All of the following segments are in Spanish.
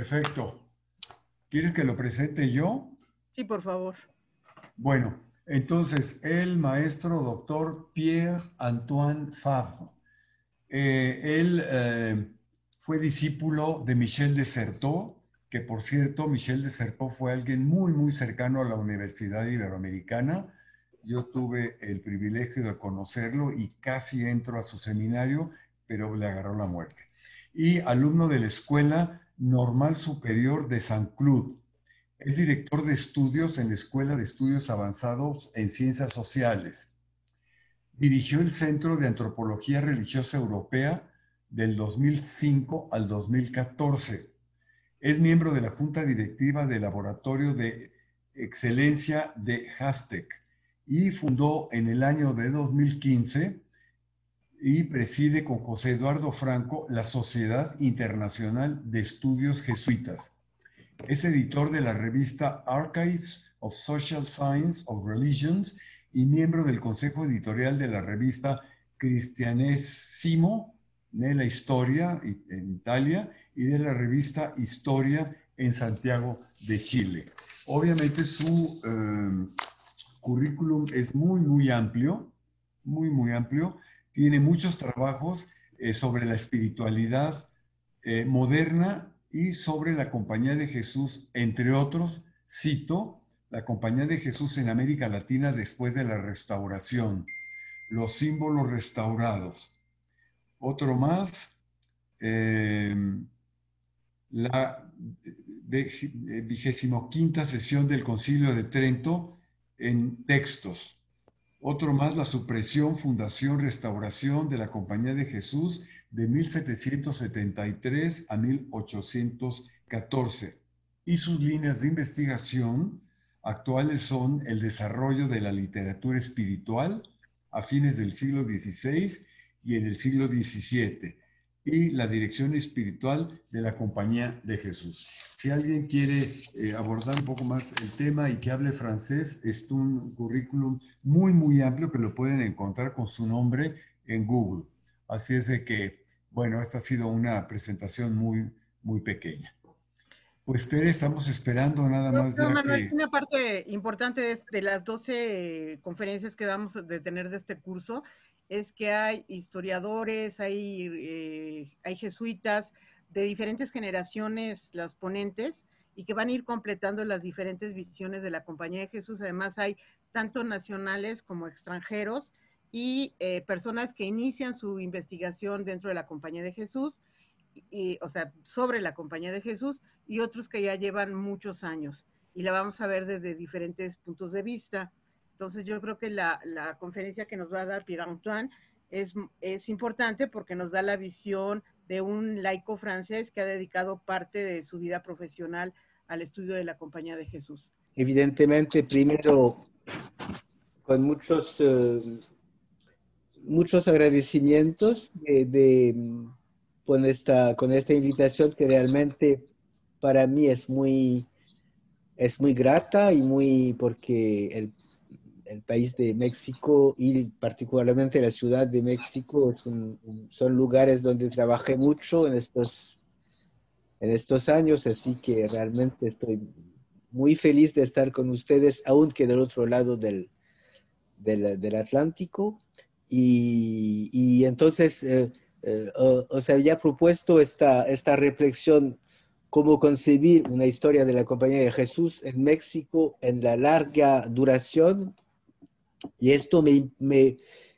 Perfecto. ¿Quieres que lo presente yo? Sí, por favor. Bueno, entonces, el maestro doctor Pierre-Antoine Favre. Eh, él eh, fue discípulo de Michel de Certeau, que por cierto, Michel de Certeau fue alguien muy, muy cercano a la Universidad Iberoamericana. Yo tuve el privilegio de conocerlo y casi entro a su seminario, pero le agarró la muerte. Y alumno de la escuela Normal Superior de San Club. Es director de estudios en la Escuela de Estudios Avanzados en Ciencias Sociales. Dirigió el Centro de Antropología Religiosa Europea del 2005 al 2014. Es miembro de la Junta Directiva del Laboratorio de Excelencia de Hastec y fundó en el año de 2015 y preside con José Eduardo Franco la Sociedad Internacional de Estudios Jesuitas. Es editor de la revista Archives of Social Science of Religions y miembro del consejo editorial de la revista Cristianesimo la Historia en Italia y de la revista Historia en Santiago de Chile. Obviamente su eh, currículum es muy, muy amplio, muy, muy amplio tiene muchos trabajos eh, sobre la espiritualidad eh, moderna y sobre la Compañía de Jesús, entre otros, cito, la Compañía de Jesús en América Latina después de la restauración, los símbolos restaurados. Otro más, em, la eh, vigésimo sesión del Concilio de Trento en textos. Otro más, la supresión, fundación, restauración de la Compañía de Jesús de 1773 a 1814. Y sus líneas de investigación actuales son el desarrollo de la literatura espiritual a fines del siglo XVI y en el siglo XVII, y la dirección espiritual de la compañía de Jesús. Si alguien quiere eh, abordar un poco más el tema y que hable francés, es un currículum muy, muy amplio que lo pueden encontrar con su nombre en Google. Así es de que, bueno, esta ha sido una presentación muy, muy pequeña. Pues Tere, estamos esperando nada más. No, no, Una parte importante de, de las 12 eh, conferencias que vamos a tener de este curso es que hay historiadores, eh, hay, jesuitas de diferentes generaciones, las ponentes, y que van a ir completando las diferentes visiones de la Compañía de Jesús. Además, hay tanto nacionales como extranjeros y eh, personas que inician su investigación dentro de la Compañía de Jesús, o sea, sobre la Compañía de Jesús, y otros que ya llevan muchos años. Y la vamos a ver desde diferentes puntos de vista. Entonces yo creo que la, conferencia que nos va a dar Pierre Antoine es, importante porque nos da la visión de un laico francés que ha dedicado parte de su vida profesional al estudio de la Compañía de Jesús. Evidentemente, primero, con muchos, eh, muchos agradecimientos con, esta, con esta invitación que realmente para mí es muy, es muy grata y muy porque el el país de México y particularmente la ciudad de México son, lugares donde trabajé mucho en estos, en estos años, así que realmente estoy muy feliz de estar con ustedes, aunque del otro lado del, del, del Atlántico. Y, y entonces eh, eh os había propuesto esta, esta reflexión, cómo concebir una historia de la Compañía de Jesús en México en la larga duración y esto me,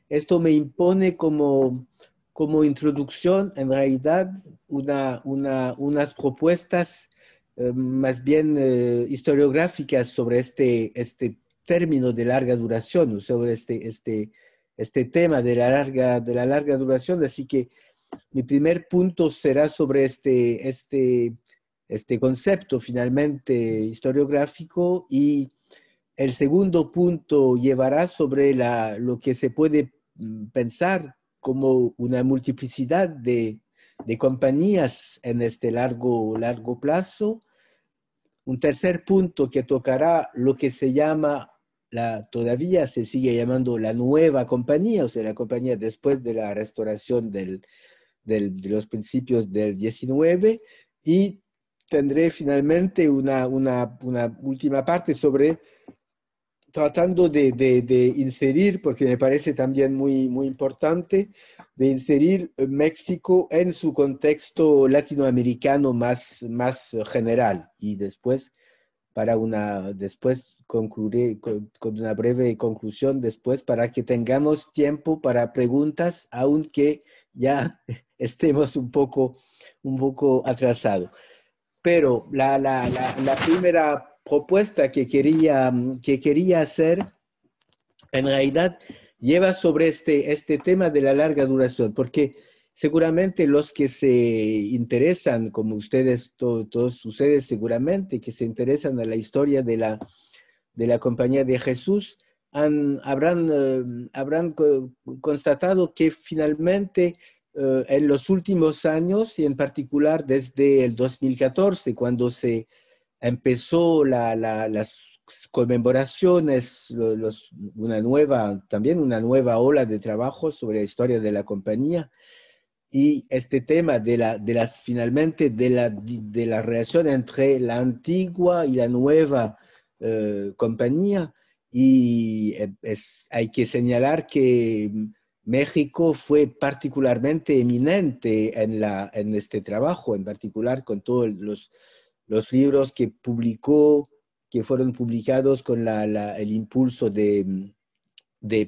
esto me impone como, como introducción, en realidad, una, una, unas propuestas eh, más bien eh, historiográficas sobre este, este término de larga duración, sobre este, este, este tema de la, larga, de la larga duración. Así que mi primer punto será sobre este, este, este concepto finalmente historiográfico y el segundo punto llevará sobre lo que se puede mm, pensar como una multiplicidad de, compañías en este largo, largo plazo. Un tercer punto que tocará lo que se llama todavía se sigue llamando la nueva compañía, o sea, la compañía después de la restauración de los principios del 19, y tendré finalmente una última parte sobre tratando de, inserir, porque me parece también muy, muy importante, de inserir México en su contexto latinoamericano más, más general. Y después, para una, después concluiré con, una breve conclusión después para que tengamos tiempo para preguntas, aunque ya estemos un poco, un poco atrasados. Pero la, la, la, la primera propuesta que quería, mm, que quería hacer, en realidad lleva sobre este, este tema de la larga duración, porque seguramente los que se interesan, como ustedes, todos ustedes seguramente, que se interesan a la historia de la, de la compañía de Jesús, han, habrán, eh, habrán constatado que finalmente eh, en los últimos años, y en particular desde el 2014, cuando se empezó las conmemoraciones, una nueva, también una nueva ola de trabajo sobre la historia de la compañía y este tema de la, las, finalmente de la, de la relación entre la antigua y la nueva eh, compañía. Y eh, hay que señalar que México fue particularmente eminente en, la, en este trabajo, en particular con todos los los libros que publicó, que fueron publicados con el impulso de,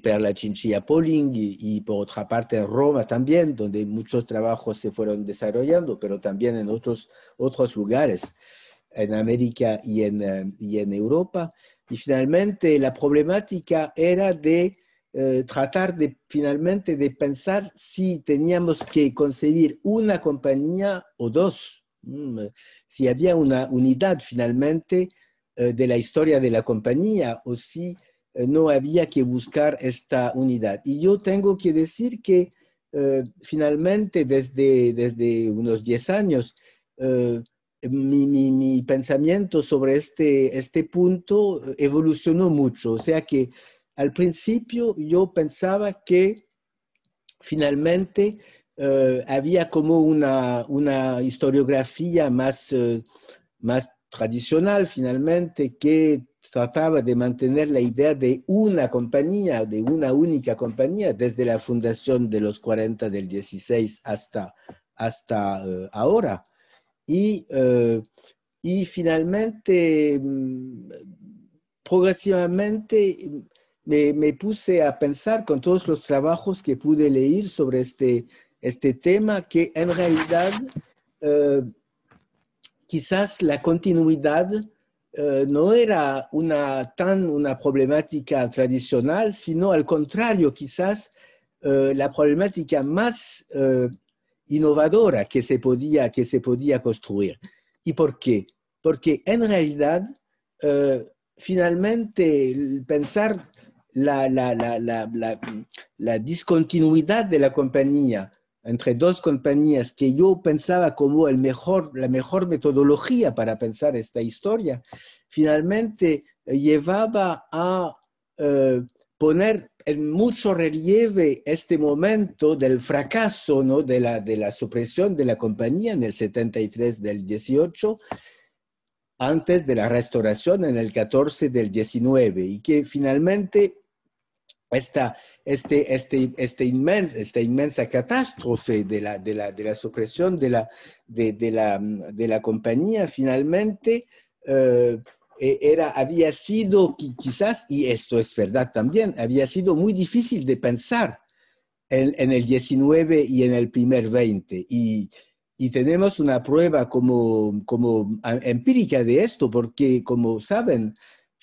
Perla Chinchilla Polling y, por otra parte en Roma también, donde muchos trabajos se fueron desarrollando, pero también en otros, otros lugares, en América y en, en Europa. Y finalmente la problemática era de eh, tratar de finalmente de pensar si teníamos que concebir una compañía o dos Mm, eh, si había una unidad finalmente eh, de la historia de la compañía o si eh, no había que buscar esta unidad. Y yo tengo que decir que finalmente desde, unos 10 años mi, pensamiento sobre este, este punto evolucionó mucho. O sea que al principio yo pensaba que finalmente eh, había como una, historiografía más, eh, más tradicional finalmente que trataba de mantener la idea de una compañía, de una única compañía, desde la fundación de los 40 del 16 hasta, hasta eh, ahora. Y, finalmente, mm, progresivamente, mm, me, puse a pensar con todos los trabajos que pude leer sobre este, este tema que en realidad eh, quizás la continuidad eh, no era una, tan una problemática tradicional, sino al contrario, quizás eh, la problemática más innovadora que se, podía, que se podía construir. ¿Y por qué? Porque en realidad, finalmente, pensar la, la, la, la, discontinuidad de la compañía entre dos compañías que yo pensaba como el mejor, la mejor metodología para pensar esta historia, finalmente eh, llevaba a eh, poner en mucho relieve este momento del fracaso ¿no? de, la, de la supresión de la compañía en el 73 del 18 antes de la restauración en el 14 del 19 y que finalmente esta, este, este, este inmensa, inmensa catástrofe de la, de la, de la supresión de la, de, la, de la compañía finalmente eh, e, era, había sido quizás, y esto es verdad también, había sido muy difícil de pensar en, el 19 y en el primer 20. Y, y tenemos una prueba como, como empírica de esto, porque como saben,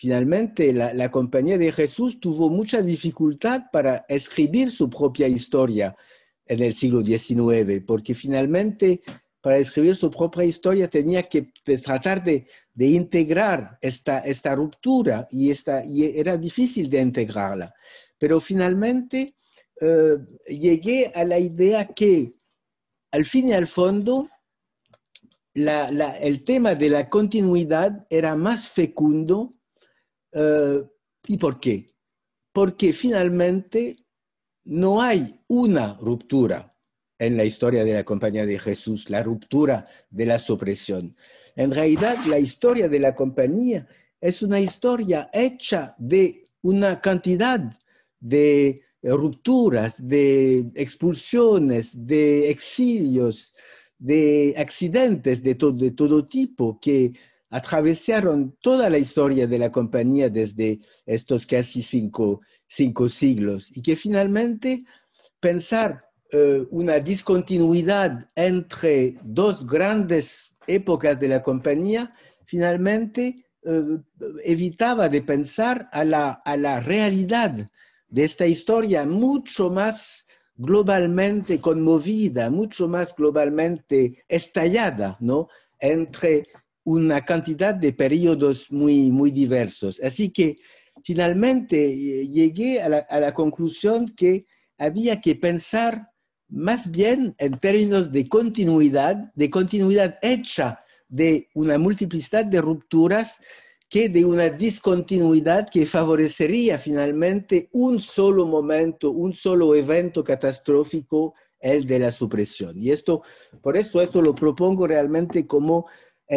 Finalmente, la, compañía de Jesús tuvo mucha dificultad para escribir su propia historia en el siglo XIX, porque finalmente para escribir su propia historia tenía que tratar de, integrar esta, esta ruptura y, esta, y era difícil de integrarla. Pero finalmente eh, llegué a la idea que al fin y al fondo el tema de la continuidad era más fecundo eh, ¿Y por qué? Porque finalmente no hay una ruptura en la historia de la Compañía de Jesús, la ruptura de la supresión. En realidad, la historia de la Compañía es una historia hecha de una cantidad de eh, rupturas, de expulsiones, de exilios, de accidentes de todo tipo que atravesaron toda la historia de la compañía desde estos casi cinco, siglos y que finalmente pensar eh, una discontinuidad entre dos grandes épocas de la compañía finalmente eh, evitaba de pensar a la, a la realidad de esta historia mucho más globalmente conmovida, mucho más globalmente estallada, ¿no? Entre una cantidad de periodos muy, muy diversos. Así que finalmente eh, llegué a la, a la conclusión que había que pensar más bien en términos de continuidad, de continuidad hecha de una multiplicidad de rupturas que de una discontinuidad que favorecería finalmente un solo momento, un solo evento catastrófico, el de la supresión. Y esto, por esto, esto lo propongo realmente como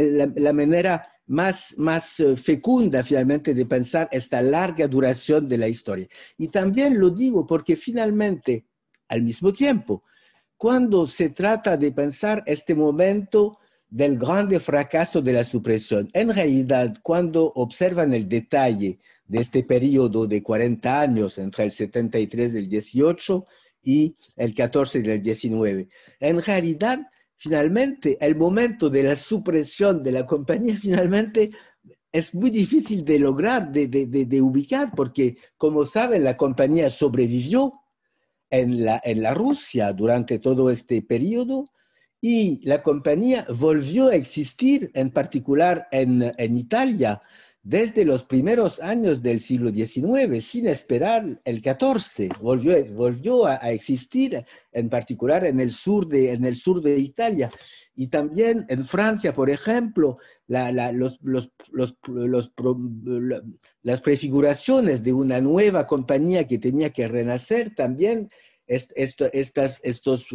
la, manera más, más eh, fecunda finalmente de pensar esta larga duración de la historia. Y también lo digo porque finalmente, al mismo tiempo, cuando se trata de pensar este momento del grande fracaso de la supresión, en realidad, cuando observan el detalle de este periodo de 40 años entre el 73 del 18 y el 14 del 19, en realidad finalmente el momento de la supresión de la compañía finalmente es muy difícil de lograr, de, ubicar, porque como saben, la compañía sobrevivió en la, Rusia durante todo este periodo y la compañía volvió a existir, en particular en Italia, desde los primeros años del siglo XIX, sin esperar el XIV, volvió, volvió a, existir, en particular en el, sur de, en el sur de Italia. Y también en Francia, por ejemplo, las prefiguraciones de una nueva compañía que tenía que renacer también estas, estos,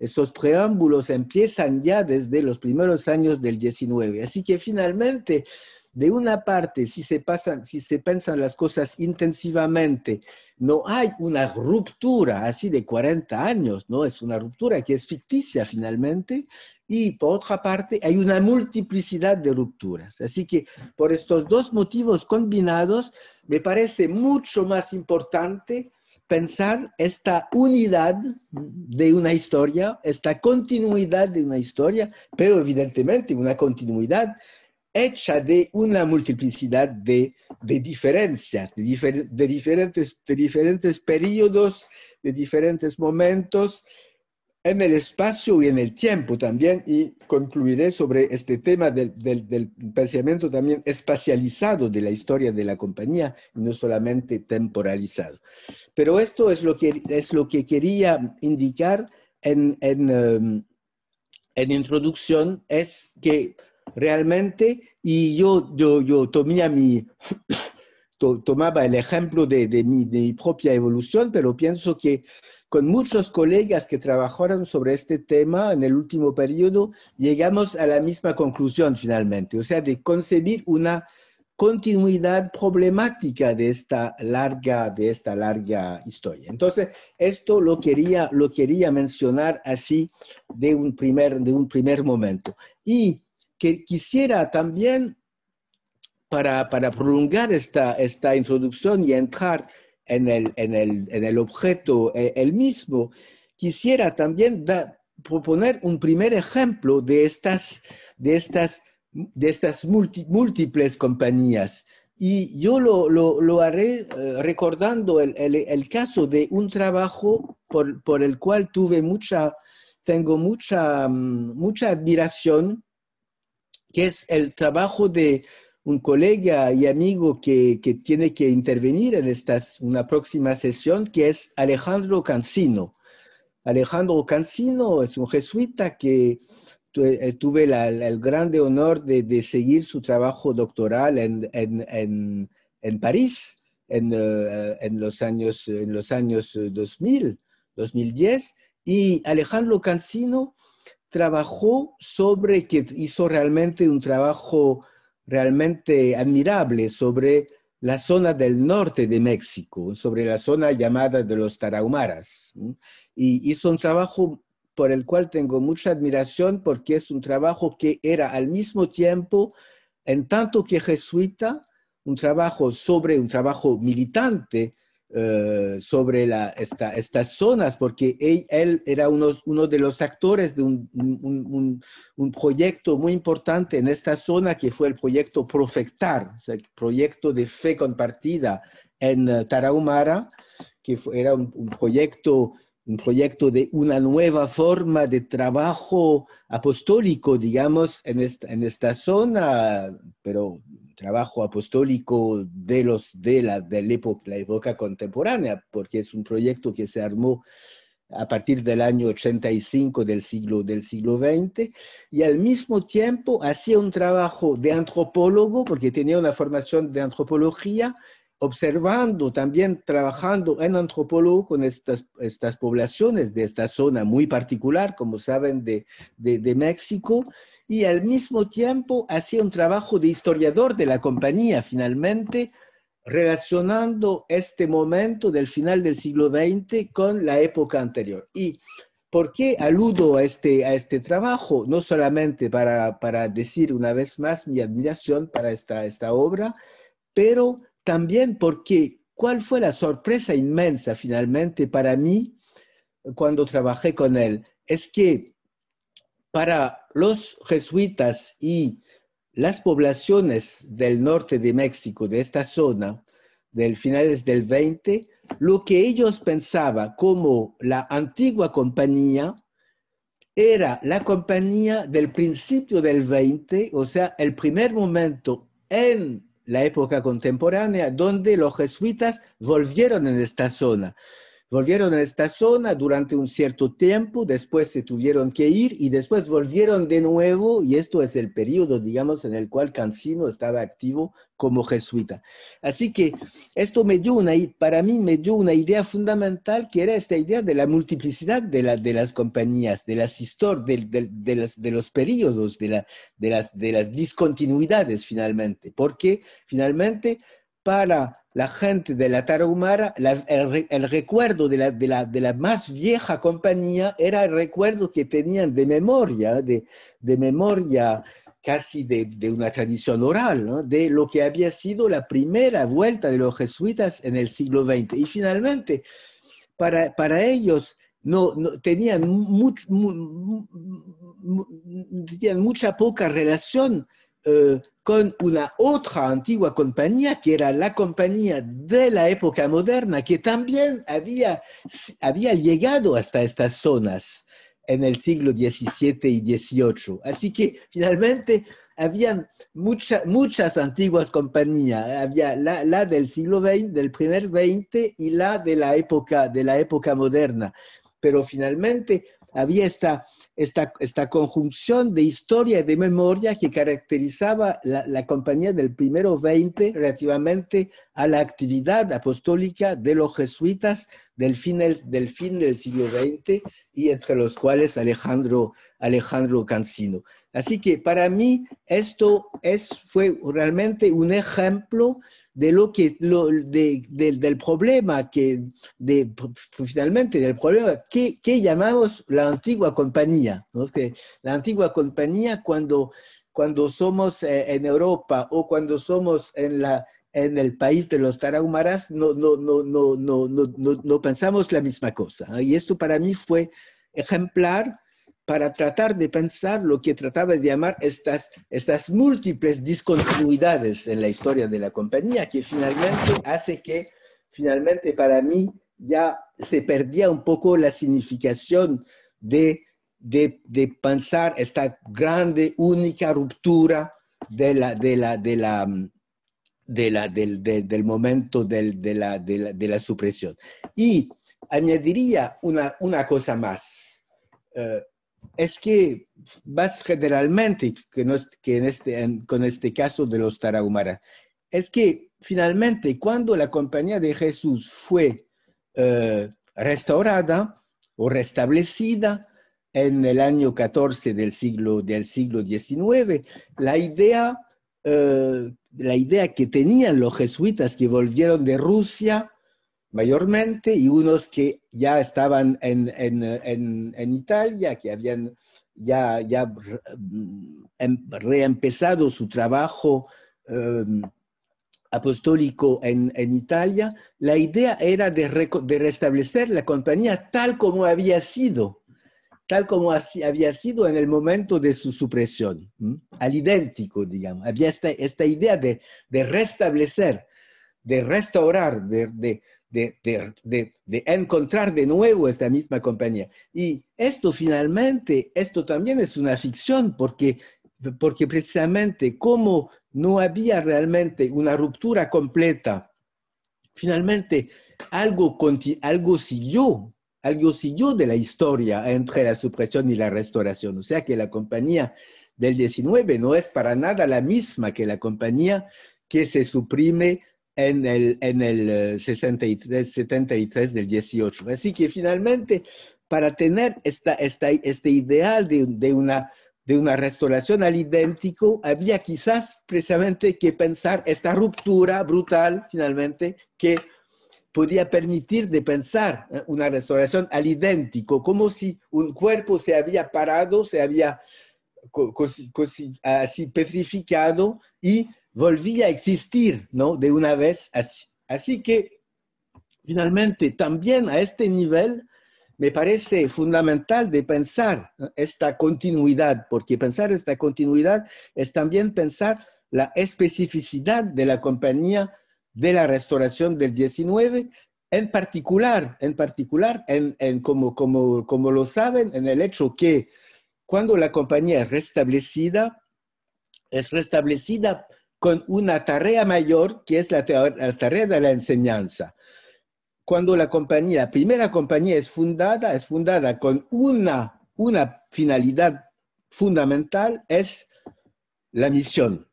estos preámbulos empiezan ya desde los primeros años del 19. Así que finalmente de una parte, si se, pasan, si se piensan las cosas intensivamente, no hay una ruptura así de 40 años, ¿no? Es una ruptura que es ficticia finalmente, y por otra parte hay una multiplicidad de rupturas. Así que por estos dos motivos combinados, me parece mucho más importante pensar esta unidad de una historia, esta continuidad de una historia, pero evidentemente una continuidad hecha de una multiplicidad de, diferencias, de, diferentes, periodos, de diferentes momentos en el espacio y en el tiempo también, y concluiré sobre este tema del, del, pensamiento también espacializado de la historia de la compañía, no solamente temporalizado. Pero esto es lo que, es lo que quería indicar en, en em, introducción, es que realmente, y yo, tomaba el ejemplo de, mi, propia evolución, pero pienso que con muchos colegas que trabajaron sobre este tema en el último periodo, llegamos a la misma conclusión finalmente, o sea, de concebir una continuidad problemática de esta larga, de esta larga historia. Entonces, esto lo quería, lo quería mencionar así de un, primer, de un primer momento. Y que quisiera también, para, prolongar esta, introducción y entrar en el, el objeto eh, el mismo, quisiera también proponer un primer ejemplo de estas, de estas, de estas múltiples compañías. Y yo lo, haré eh, recordando el, caso de un trabajo por, por, el cual tuve mucha, tengo mucha, mm, mucha admiración que es el trabajo de un colega y amigo que, que tiene que intervenir en esta una próxima sesión, que es Alejandro Cancino. Alejandro Cancino es un jesuita que eh, tuve el grande honor de, de, seguir su trabajo doctoral en, en, en, en París en, eh, los años, en los años 2000, eh, 2010. Y Alejandro Cancino trabajó sobre, que hizo realmente un trabajo realmente admirable sobre la zona del norte de México, sobre la zona llamada de los Tarahumaras. Y hizo un trabajo por el cual tengo mucha admiración porque es un trabajo que era al mismo tiempo, en tanto que jesuita, un trabajo sobre un trabajo militante eh, sobre la, estas zonas, porque él, era uno, de los actores de un, proyecto muy importante en esta zona que fue el proyecto Profectar, el proyecto de fe compartida en eh, Tarahumara, que era un, proyecto un proyecto de una nueva forma de trabajo apostólico, digamos, en esta, en esta zona, pero trabajo apostólico de los de la, época, época contemporánea, porque es un proyecto que se armó a partir del año 85 del siglo, del siglo XX, y al mismo tiempo hacía un trabajo de antropólogo, porque tenía una formación de antropología, observando, también trabajando en antropólogo con estas, estas poblaciones de esta zona muy particular, como saben, de, México, y al mismo tiempo hacía un trabajo de historiador de la compañía, finalmente, relacionando este momento del final del siglo XX con la época anterior. ¿Y por qué aludo a este, a este trabajo? No solamente para, decir una vez más mi admiración para esta, esta obra, pero también porque cuál fue la sorpresa inmensa finalmente para mí cuando trabajé con él, es que para los jesuitas y las poblaciones del norte de México, de esta zona, del finales del 20, lo que ellos pensaban como la antigua compañía era la compañía del principio del 20, o sea, el primer momento en la época contemporánea, donde los jesuitas volvieron en esta zona volvieron a esta zona durante un cierto tiempo, después se tuvieron que ir y después volvieron de nuevo, y esto es el periodo, digamos, en el cual Cancino estaba activo como jesuita. Así que esto me dio una, para mí me dio una idea fundamental que era esta idea de la multiplicidad de, de las compañías, de asistor de, los periodos, de, de, las, de las discontinuidades finalmente, porque finalmente para la gente de la Tarahumara, el, recuerdo de la, de, la, de la, más vieja compañía era el recuerdo que tenían de memoria, de, de memoria casi de, una tradición oral, de lo que había sido la primera vuelta de los jesuitas en el siglo XX. Y finalmente, para, para ellos, no, tenían, tenían mucha poca relación eh, con una otra antigua compañía, que era la compañía de la época moderna, que también había, había llegado hasta estas zonas en el siglo XVII y XVIII. Así que finalmente habían muchas antiguas compañías. Había la, del siglo XX, del primer XX y la de la época, de la época moderna. Pero finalmente había esta, conjunción de historia y de memoria que caracterizaba la, compañía del primero 20 relativamente a la actividad apostólica de los jesuitas del fin del, fin del siglo XX y entre los cuales Alejandro, Alejandro Cancino. Así que para mí esto es, fue realmente un ejemplo de lo que, lo, de, del problema que, de, finalmente, del problema que, que llamamos la antigua compañía. ¿no? Que la antigua compañía cuando, cuando somos eh, en Europa o cuando somos en la, en el país de los tarahumaras no, no, no, no, no, no, no, no pensamos la misma cosa. Y esto para mí fue ejemplar para tratar de pensar lo que trataba de llamar estas, múltiples discontinuidades en la historia de la compañía, que finalmente hace que, finalmente para mí, ya se perdía un poco la significación de, pensar esta grande, única ruptura del, momento de, la, supresión. Y añadiría una, cosa más. Eh, es que más generalmente que, no, que en este, con este caso de los tarahumaras, es que finalmente cuando la compañía de Jesús fue eh, restaurada o restablecida en el año 14 del siglo, del siglo XIX, la idea, eh, la idea que tenían los jesuitas que volvieron de Rusia mayormente y unos que ya estaban en, Italia, que habían ya, ya mm, em, reempezado su trabajo em, apostólico en, Italia, la idea era de, restablecer la compañía tal como había sido, tal como había sido en el momento de su supresión, al idéntico, digamos. Había esta, esta idea de, restablecer, de restaurar, de, de de, encontrar de nuevo esta misma compañía. Y esto finalmente, esto también es una ficción porque, porque precisamente como no había realmente una ruptura completa, finalmente algo, algo siguió, algo siguió de la historia entre la supresión y la restauración. O sea que la compañía del 19 no es para nada la misma que la compañía que se suprime en el, en el 63, eh, 73 del 18. Así que finalmente, para tener esta, este ideal de, una, de una restauración al idéntico, había quizás precisamente que pensar esta ruptura brutal, finalmente, que podía permitir de pensar eh, una restauración al idéntico, como si un cuerpo se había parado, se había así petrificado y volvía a existir, ¿no? De una vez así. Así que, finalmente, también a este nivel me parece fundamental de pensar esta continuidad, porque pensar esta continuidad es también pensar la especificidad de la compañía de la restauración del 19, en particular, en particular, en, como, como, como lo saben, en el hecho que cuando la compañía es restablecida, es restablecida con una tarea mayor que es la, tarea de la enseñanza. Cuando la primera compañía es fundada, es fundada con una, finalidad fundamental, es la misión.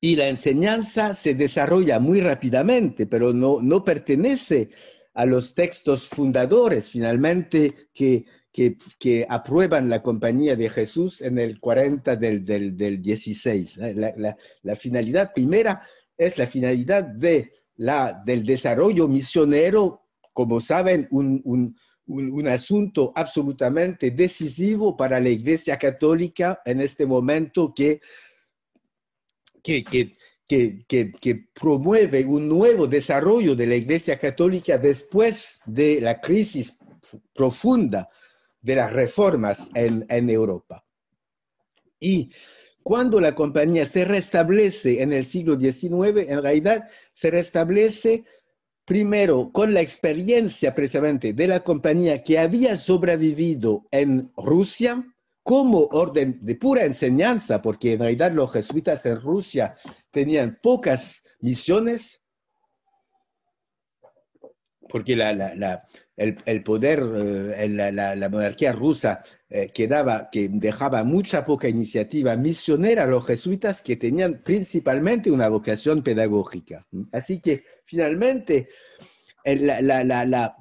Y la enseñanza se desarrolla muy rápidamente, pero no, no pertenece a los textos fundadores, finalmente, que que, aprueban la compañía de Jesús en el 40 del, del, 16. Eh, la, finalidad primera es la finalidad de del desarrollo misionero, como saben, un, asunto absolutamente decisivo para la Iglesia Católica en este momento que, promueve un nuevo desarrollo de la Iglesia Católica después de la crisis profunda de las reformas en, Europa. Y cuando la compañía se restablece en el siglo XIX, en realidad se restablece primero con la experiencia precisamente de la compañía que había sobrevivido en Rusia como orden de pura enseñanza, porque en realidad los jesuitas en Rusia tenían pocas misiones, porque la, el, poder, la, monarquía rusa que dejaba mucha poca iniciativa misionera a los jesuitas que tenían principalmente una vocación pedagógica. Así que finalmente la,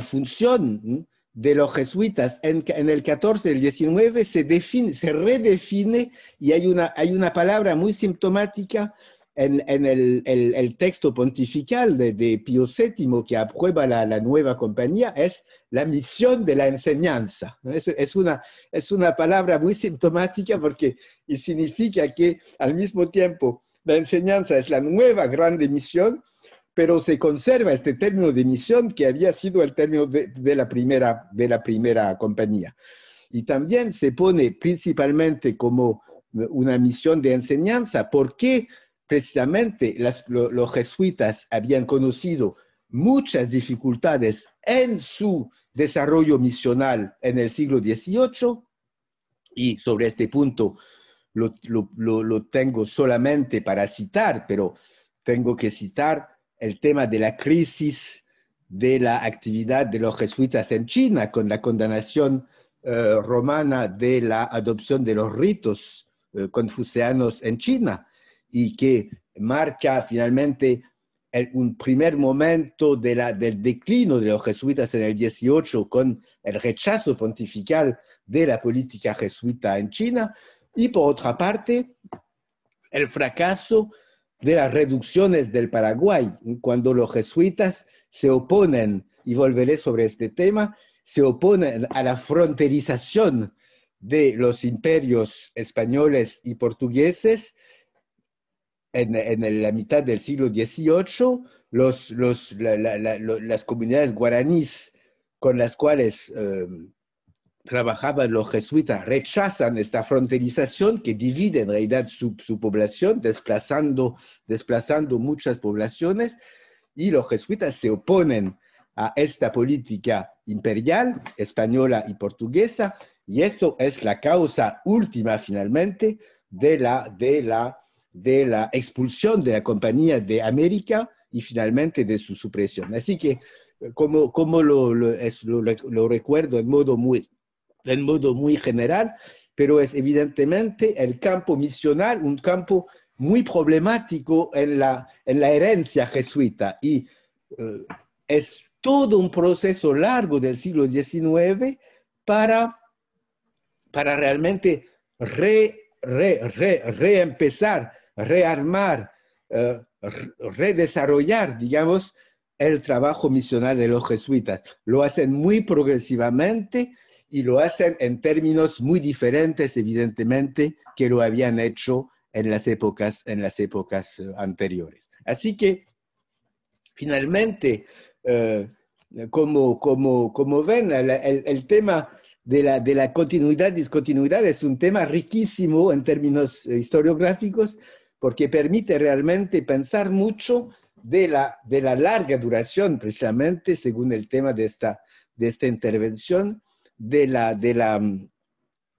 función de los jesuitas en, el 14 y el 19 se, define, se redefine y hay una, hay una palabra muy sintomática en, el, texto pontifical de, de, Pío VII que aprueba la, nueva compañía es la misión de la enseñanza. Es, es, una, es una palabra muy sintomática porque significa que al mismo tiempo la enseñanza es la nueva grande misión, pero se conserva este término de misión que había sido el término de, la, primera, de la primera compañía. Y también se pone principalmente como una misión de enseñanza. porque precisamente los jesuitas habían conocido muchas dificultades en su desarrollo misional en el siglo XVIII, y sobre este punto lo, tengo solamente para citar, pero tengo que citar el tema de la crisis de la actividad de los jesuitas en China con la condenación eh, romana de la adopción de los ritos eh, confucianos en China y que marca finalmente un primer momento del declino de los jesuitas en el 18 con el rechazo pontifical de la política jesuita en China y por otra parte el fracaso de las reducciones del Paraguay cuando los jesuitas se oponen, y volveré sobre este tema, se oponen a la fronterización de los imperios españoles y portugueses en, la mitad del siglo XVIII, los, las comunidades guaraníes con las cuales em, trabajaban los jesuitas rechazan esta fronterización que divide en realidad su, su población, desplazando, desplazando muchas poblaciones, y los jesuitas se oponen a esta política imperial española y portuguesa, y esto es la causa última finalmente de la, de la de la expulsión de la Compañía de América y finalmente de su supresión. Así que, como, lo, recuerdo en modo, muy, en modo muy general, pero es evidentemente el campo misional, un campo muy problemático en la, en la herencia jesuita y eh, es todo un proceso largo del siglo XIX para, para realmente re, re, re, rearmar, eh, redesarrollar, digamos, el trabajo misional de los jesuitas. Lo hacen muy progresivamente y lo hacen en términos muy diferentes, evidentemente, que lo habían hecho en las épocas, en las épocas eh, anteriores. Así que, finalmente, eh, como, ven, el, tema de la, de la, continuidad, discontinuidad es un tema riquísimo en términos historiográficos porque permite realmente pensar mucho de la, de la larga duración, precisamente según el tema de esta, de esta intervención, de la, de, la,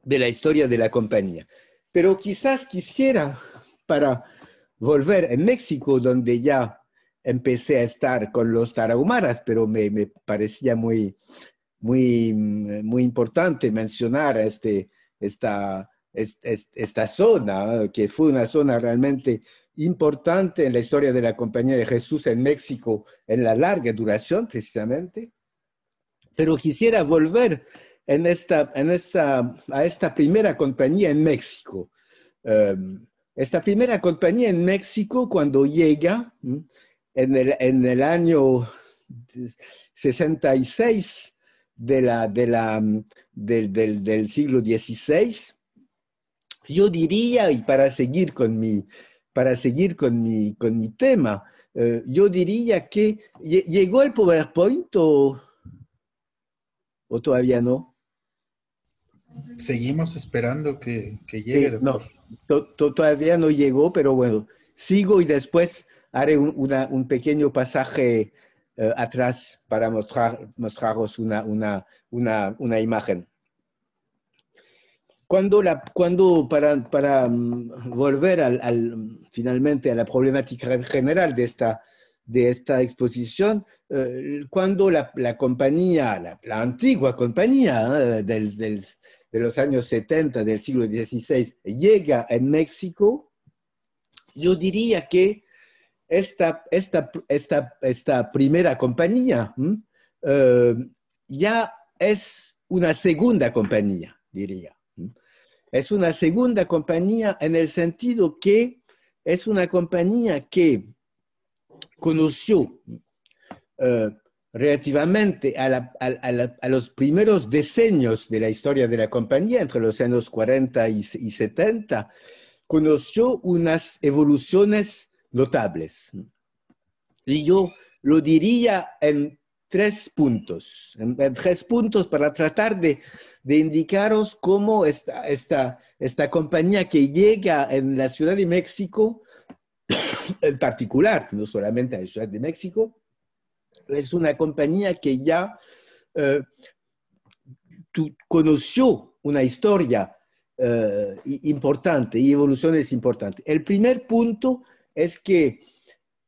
de la historia de la compañía. Pero quizás quisiera, para volver en México, donde ya empecé a estar con los tarahumaras, pero me, me parecía muy, muy, muy importante mencionar este, esta, esta zona, que fue una zona realmente importante en la historia de la Compañía de Jesús en México en la larga duración, precisamente. Pero quisiera volver en esta, en esta, a esta primera compañía en México. Em, esta primera compañía en México, cuando llega en el, año 66 de la, de la, del, del, del siglo XVI, yo diría, y para seguir con mi, para seguir con mi, con mi tema, eh, yo diría que llegó el PowerPoint o, todavía no. Seguimos esperando que, que llegue. no, todavía no llegó, pero bueno, sigo y después haré un, un pequeño pasaje eh, atrás para mostrar, mostraros una, una, una, una imagen. Cuando, la, cuando para, para mm, volver al, mm, finalmente a la problemática general de esta, de esta exposición, eh, cuando la, compañía, la, antigua compañía de los años 70 del siglo XVI llega en México, yo diría que esta, esta, esta, esta primera compañía eh, ya es una segunda compañía, diría. Es una segunda compañía en el sentido que es una compañía que conoció eh, relativamente a, los primeros diseños de la historia de la compañía entre los años 40 y, 70, conoció unas evoluciones notables. Y yo lo diría en tres puntos, en tres puntos para tratar de de indicaros cómo esta, esta, esta compañía que llega en la Ciudad de México, en particular, no solamente en la Ciudad de México, es una compañía que ya eh, conoció una historia eh, importante y evoluciones importantes. El primer punto es que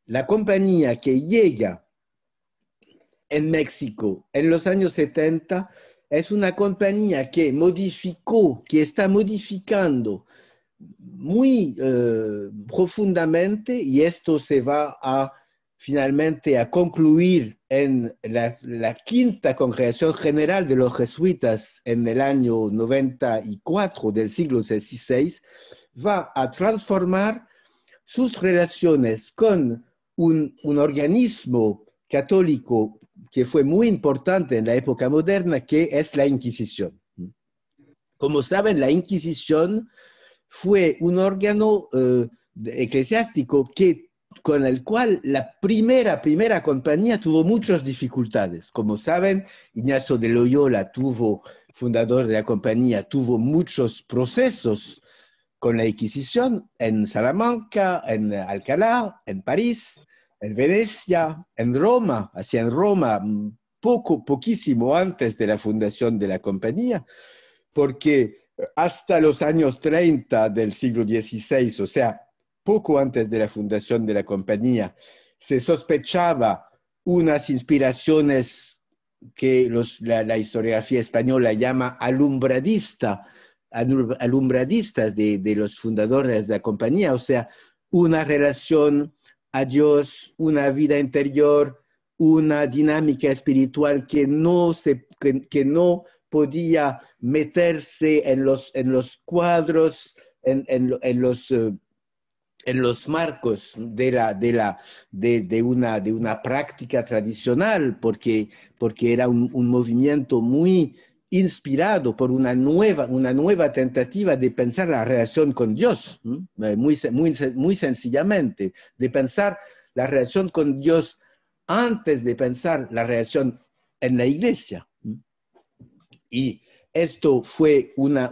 la compañía que llega en México en los años 70 es una compañía que modificó, que está modificando muy eh, profundamente y esto se va a finalmente a concluir en la, quinta congregación general de los jesuitas en el año 94 del siglo XVI, va a transformar sus relaciones con un organismo católico que fue muy importante en la época moderna, que es la Inquisición. Como saben, la Inquisición fue un órgano eh, eclesiástico con el cual la primera, primera compañía tuvo muchas dificultades. Como saben, Ignacio de Loyola, tuvo, fundador de la compañía, tuvo muchos procesos con la Inquisición en Salamanca, en Alcalá, en París, en Venecia, en Roma, así en Roma, mm, poco, poquísimo antes de la fundación de la compañía, porque hasta los años 30 del siglo XVI, o sea, poco antes de la fundación de la compañía, se sospechaba unas inspiraciones que la, historiografía española llama alumbradista, alumbradistas de los fundadores de la compañía, o sea, una relación a Dios, una vida interior, una dinámica espiritual que no, se, que, no podía meterse en los, en los cuadros, en, los... Eh, en los marcos de, la, de, la, de, una, de una práctica tradicional, porque, porque era un movimiento muy inspirado por una nueva, una nueva tentativa de pensar la relación con Dios, eh, muy, sencillamente, de pensar la relación con Dios antes de pensar la relación en la iglesia. Y esto fue una,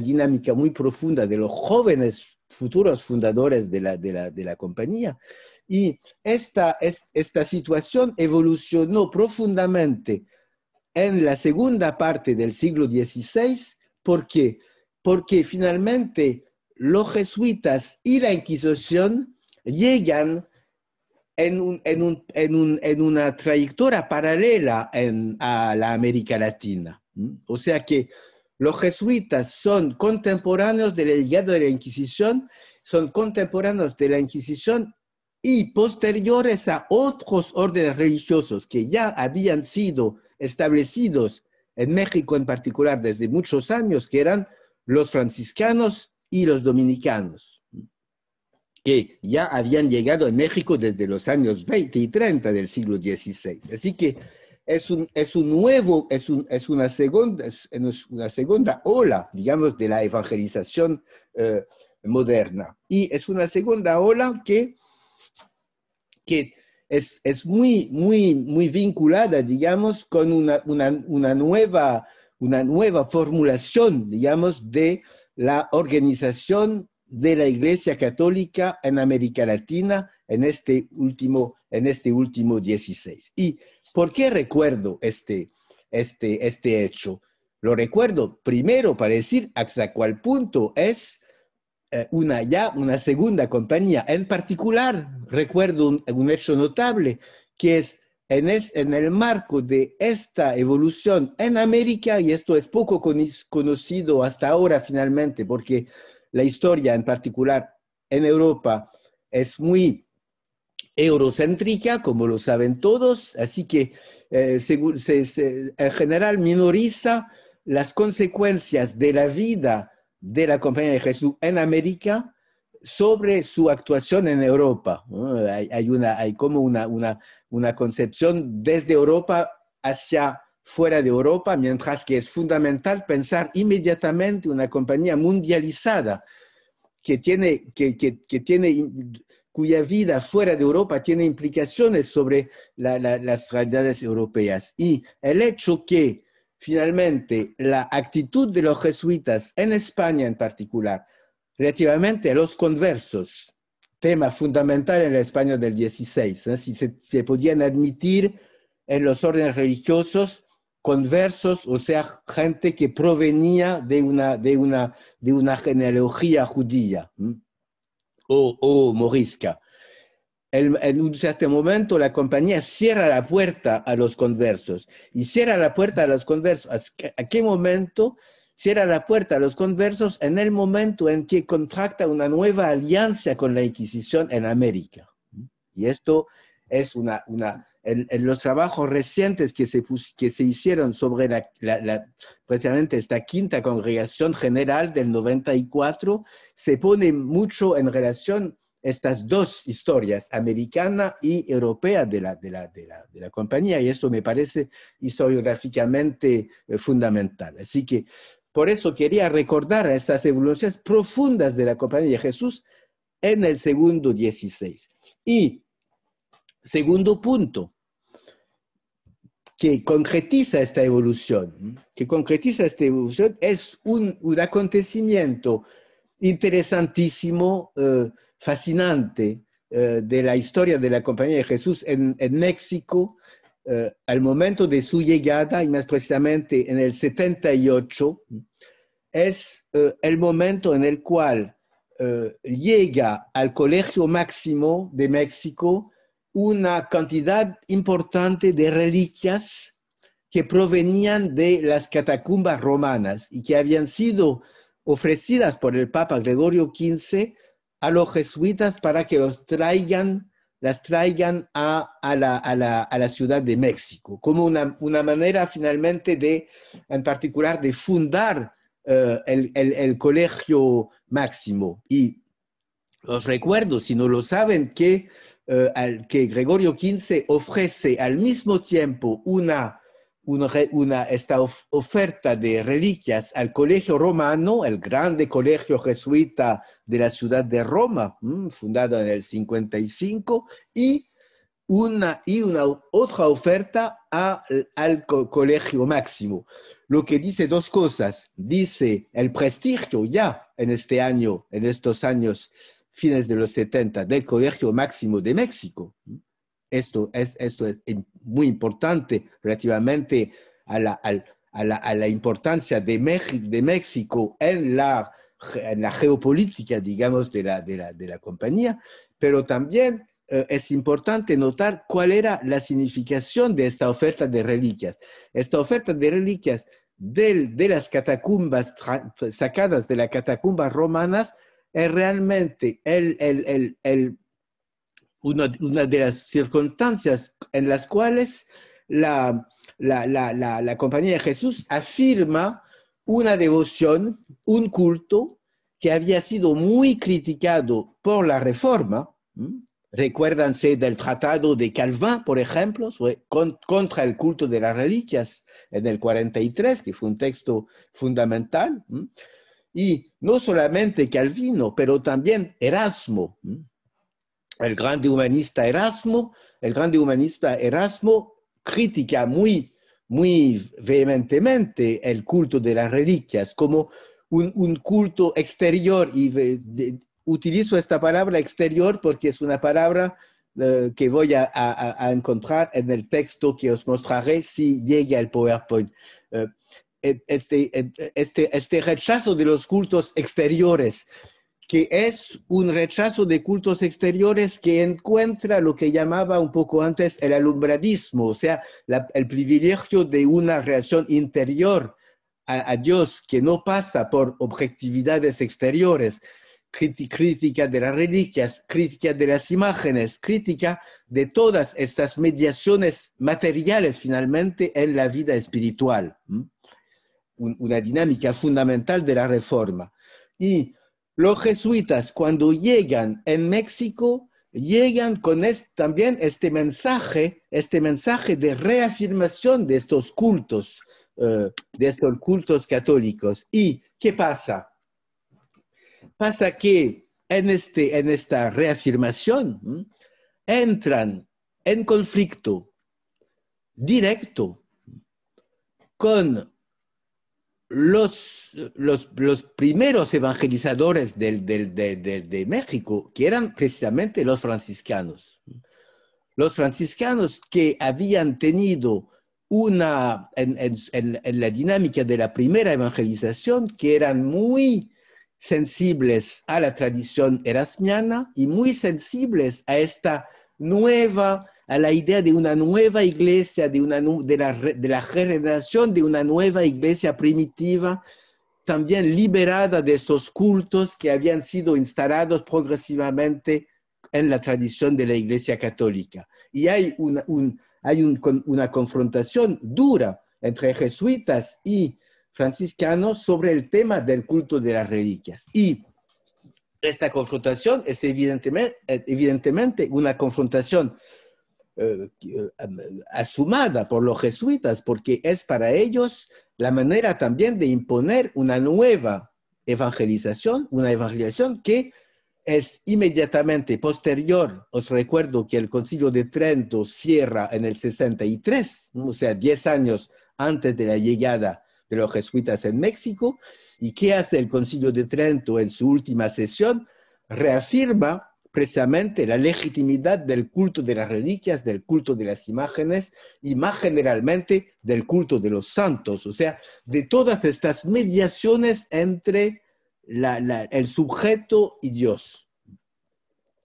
dinámica muy profunda de los jóvenes futuros fundadores de la, compañía. Y esta, esta situación evolucionó profundamente en la segunda parte del siglo XVI. ¿Por qué? Porque finalmente los jesuitas y la Inquisición llegan en, una trayectoria paralela a la América Latina. O sea que los jesuitas son contemporáneos del la de la Inquisición, son contemporáneos de la Inquisición y posteriores a otros órdenes religiosos que ya habían sido establecidos en México en particular desde muchos años, que eran los franciscanos y los dominicanos, que ya habían llegado a México desde los años 20 y 30 del siglo XVI. Así que es un, es un nuevo, es, es, una segunda, es una segunda ola, digamos, de la evangelización eh, moderna. Y es una segunda ola que, que es, muy, muy, muy vinculada, digamos, con una, nueva, una nueva formulación, digamos, de la organización de la Iglesia Católica en América Latina en este último, en este último 16. ¿Y por qué recuerdo este, este, este hecho? Lo recuerdo primero para decir hasta cuál punto es eh, una ya, una segunda compañía. En particular, recuerdo un, hecho notable, que es en, el marco de esta evolución en América, y esto es poco conocido hasta ahora finalmente, porque la historia en particular en Europa es muy eurocéntrica, como lo saben todos, así que eh, en general minoriza las consecuencias de la vida de la Compañía de Jesús en América sobre su actuación en Europa. Hay, como una, concepción desde Europa hacia fuera de Europa, mientras que es fundamental pensar inmediatamente una compañía mundializada que tiene, que, tiene cuya vida fuera de Europa tiene implicaciones sobre las realidades europeas. Y el hecho que Finalmente, la actitud de los jesuitas en España en particular relativamente a los conversos, tema fundamental en la España del 16, si se, podían admitir en los órdenes religiosos conversos, o sea, gente que provenía de una, genealogía judía o morisca en, en, un cierto momento la compañía cierra la puerta a los conversos y cierra la puerta a los conversos. ¿A qué momento? Cierra la puerta a los conversos en el momento en que contracta una nueva alianza con la Inquisición en América. Y esto es una, una en, los trabajos recientes que se, que se hicieron sobre precisamente esta quinta congregación general del 94, se pone mucho en relación estas dos historias, americana y europea de la, compañía, y esto me parece historiográficamente eh, fundamental. Así que por eso quería recordar estas evoluciones profundas de la compañía de Jesús en el segundo 16. Y segundo punto, que concretiza esta evolución, que concretiza esta evolución, es un, acontecimiento interesantísimo. Eh, fascinante eh, de la historia de la Compañía de Jesús en, México eh, al momento de su llegada y más precisamente en el 78 es eh, el momento en el cual llega al Colegio Máximo de México una cantidad importante de reliquias que provenían de las catacumbas romanas y que habían sido ofrecidas por el Papa Gregorio XV a los jesuitas para que los traigan, las traigan a, la, a, la, a la, Ciudad de México, como una, una, manera finalmente de, en particular, de fundar eh, el, el, colegio máximo. Y los recuerdo, si no lo saben, que, eh, al, que Gregorio XV ofrece al mismo tiempo una una, esta oferta de reliquias al colegio romano, el grande colegio jesuita de la ciudad de Roma, mm, fundado en el 55, y una, y una otra oferta al colegio máximo. Lo que dice dos cosas. Dice el prestigio ya en este año, en estos años, fines de los 70, del colegio máximo de México. Esto es, esto es muy importante relativamente a la, importancia de, México, de México en la, la, geopolítica, digamos, de la, de la, compañía, pero también eh, es importante notar cuál era la significación de esta oferta de reliquias. Esta oferta de reliquias de las catacumbas sacadas de las catacumbas romanas es realmente el, el una, de las circunstancias en las cuales la, compañía de Jesús afirma una devoción, un culto que había sido muy criticado por la Reforma. recuérdense del tratado de Calvin, por ejemplo, contra el culto de las reliquias en el 43, que fue un texto fundamental. Y no solamente Calvino, pero también Erasmo, el grande humanista Erasmo, el grande humanista Erasmo critica muy, muy vehementemente el culto de las reliquias como un, culto exterior y utilizo esta palabra exterior porque es una palabra eh, que voy a, encontrar en el texto que os mostraré si llega al PowerPoint. Eh, eh, este, este, este rechazo de los cultos exteriores que es un rechazo de cultos exteriores que encuentra lo que llamaba un poco antes el alumbradismo, o sea, el privilegio de una reacción interior a, Dios que no pasa por objetividades exteriores, crítica de las reliquias, crítica de las imágenes, crítica de todas estas mediaciones materiales finalmente en la vida espiritual, una dinámica fundamental de la reforma. Y los jesuitas cuando llegan en México, llegan con también este mensaje, este mensaje de reafirmación de estos cultos, eh, de estos cultos católicos. ¿Y qué pasa? Pasa que en, este, en esta reafirmación entran en conflicto directo con los, los, primeros evangelizadores del, del, de, México, que eran precisamente los franciscanos. Los franciscanos que habían tenido una, en, en, la dinámica de la primera evangelización, que eran muy sensibles a la tradición erasmiana y muy sensibles a esta nueva a la idea de una nueva iglesia, de, una, de, la, de generación de una nueva iglesia primitiva, también liberada de estos cultos que habían sido instalados progresivamente en la tradición de la iglesia católica. Y hay una, hay una confrontación dura entre jesuitas y franciscanos sobre el tema del culto de las reliquias. Y esta confrontación es evidentemente, evidentemente una confrontación eh, eh, asumada por los jesuitas, porque es para ellos la manera también de imponer una nueva evangelización, una evangelización que es inmediatamente posterior. Os recuerdo que el concilio de Trento cierra en el 63, o sea, 10 años antes de la llegada de los jesuitas en México, y que hace el concilio de Trento en su última sesión, reafirma precisamente la legitimidad del culto de las reliquias, del culto de las imágenes y más generalmente del culto de los santos, o sea, de todas estas mediaciones entre el sujeto y Dios.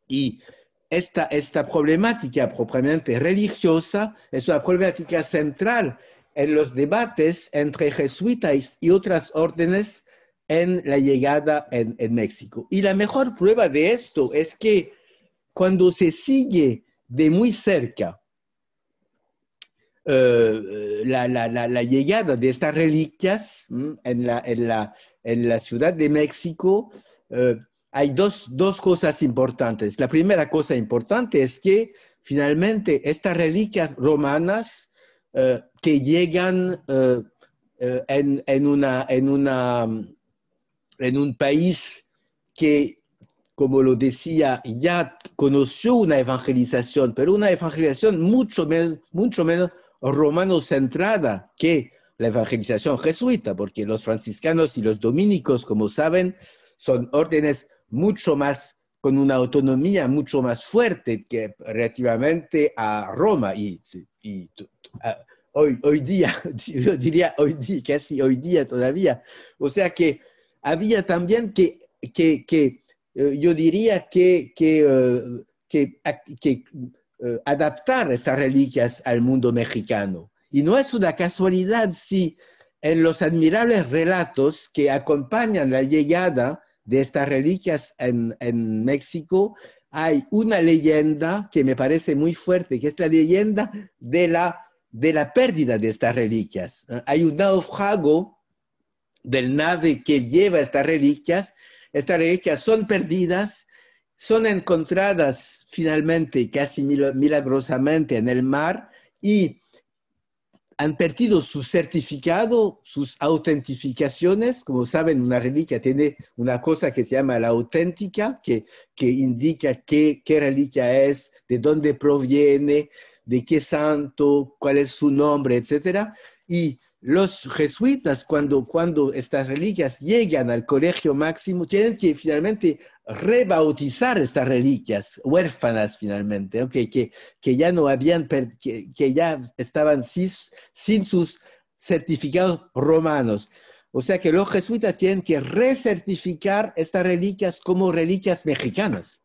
Y esta, esta problemática propiamente religiosa es una problemática central en los debates entre jesuitas y otras órdenes en la llegada en, México. Y la mejor prueba de esto es que cuando se sigue de muy cerca eh, eh, la, llegada de estas reliquias en la, en la, Ciudad de México, eh, hay dos, cosas importantes. La primera cosa importante es que finalmente estas reliquias romanas que llegan en una en un país que, como lo decía, ya conoció una evangelización, pero una evangelización mucho, menos, mucho menos romano-centrada que la evangelización jesuita, porque los franciscanos y los dominicos, como saben, son órdenes mucho más con una autonomía mucho más fuerte que relativamente a Roma y, hoy, hoy día, yo diría hoy día, casi hoy día todavía. O sea que había también que, eh, yo diría que, que, eh, eh, adaptar estas reliquias al mundo mexicano. Y no es una casualidad si en los admirables relatos que acompañan la llegada de estas reliquias en, México, hay una leyenda que me parece muy fuerte, que es la leyenda de la, de la pérdida de estas reliquias. Hay un naufrago del nave que lleva estas reliquias, estas reliquias son perdidas, son encontradas finalmente casi milagrosamente en el mar y han perdido su certificado, sus autentificaciones. Como saben, una reliquia tiene una cosa que se llama la auténtica, que, indica qué, qué reliquia es, de dónde proviene, de qué santo, cuál es su nombre, etc. Y los jesuitas, cuando, cuando estas reliquias llegan al colegio máximo, tienen que finalmente rebautizar estas reliquias huérfanas finalmente, okay, que, que, ya no habían, que, que ya estaban sin sus certificados romanos. O sea que los jesuitas tienen que recertificar estas reliquias como reliquias mexicanas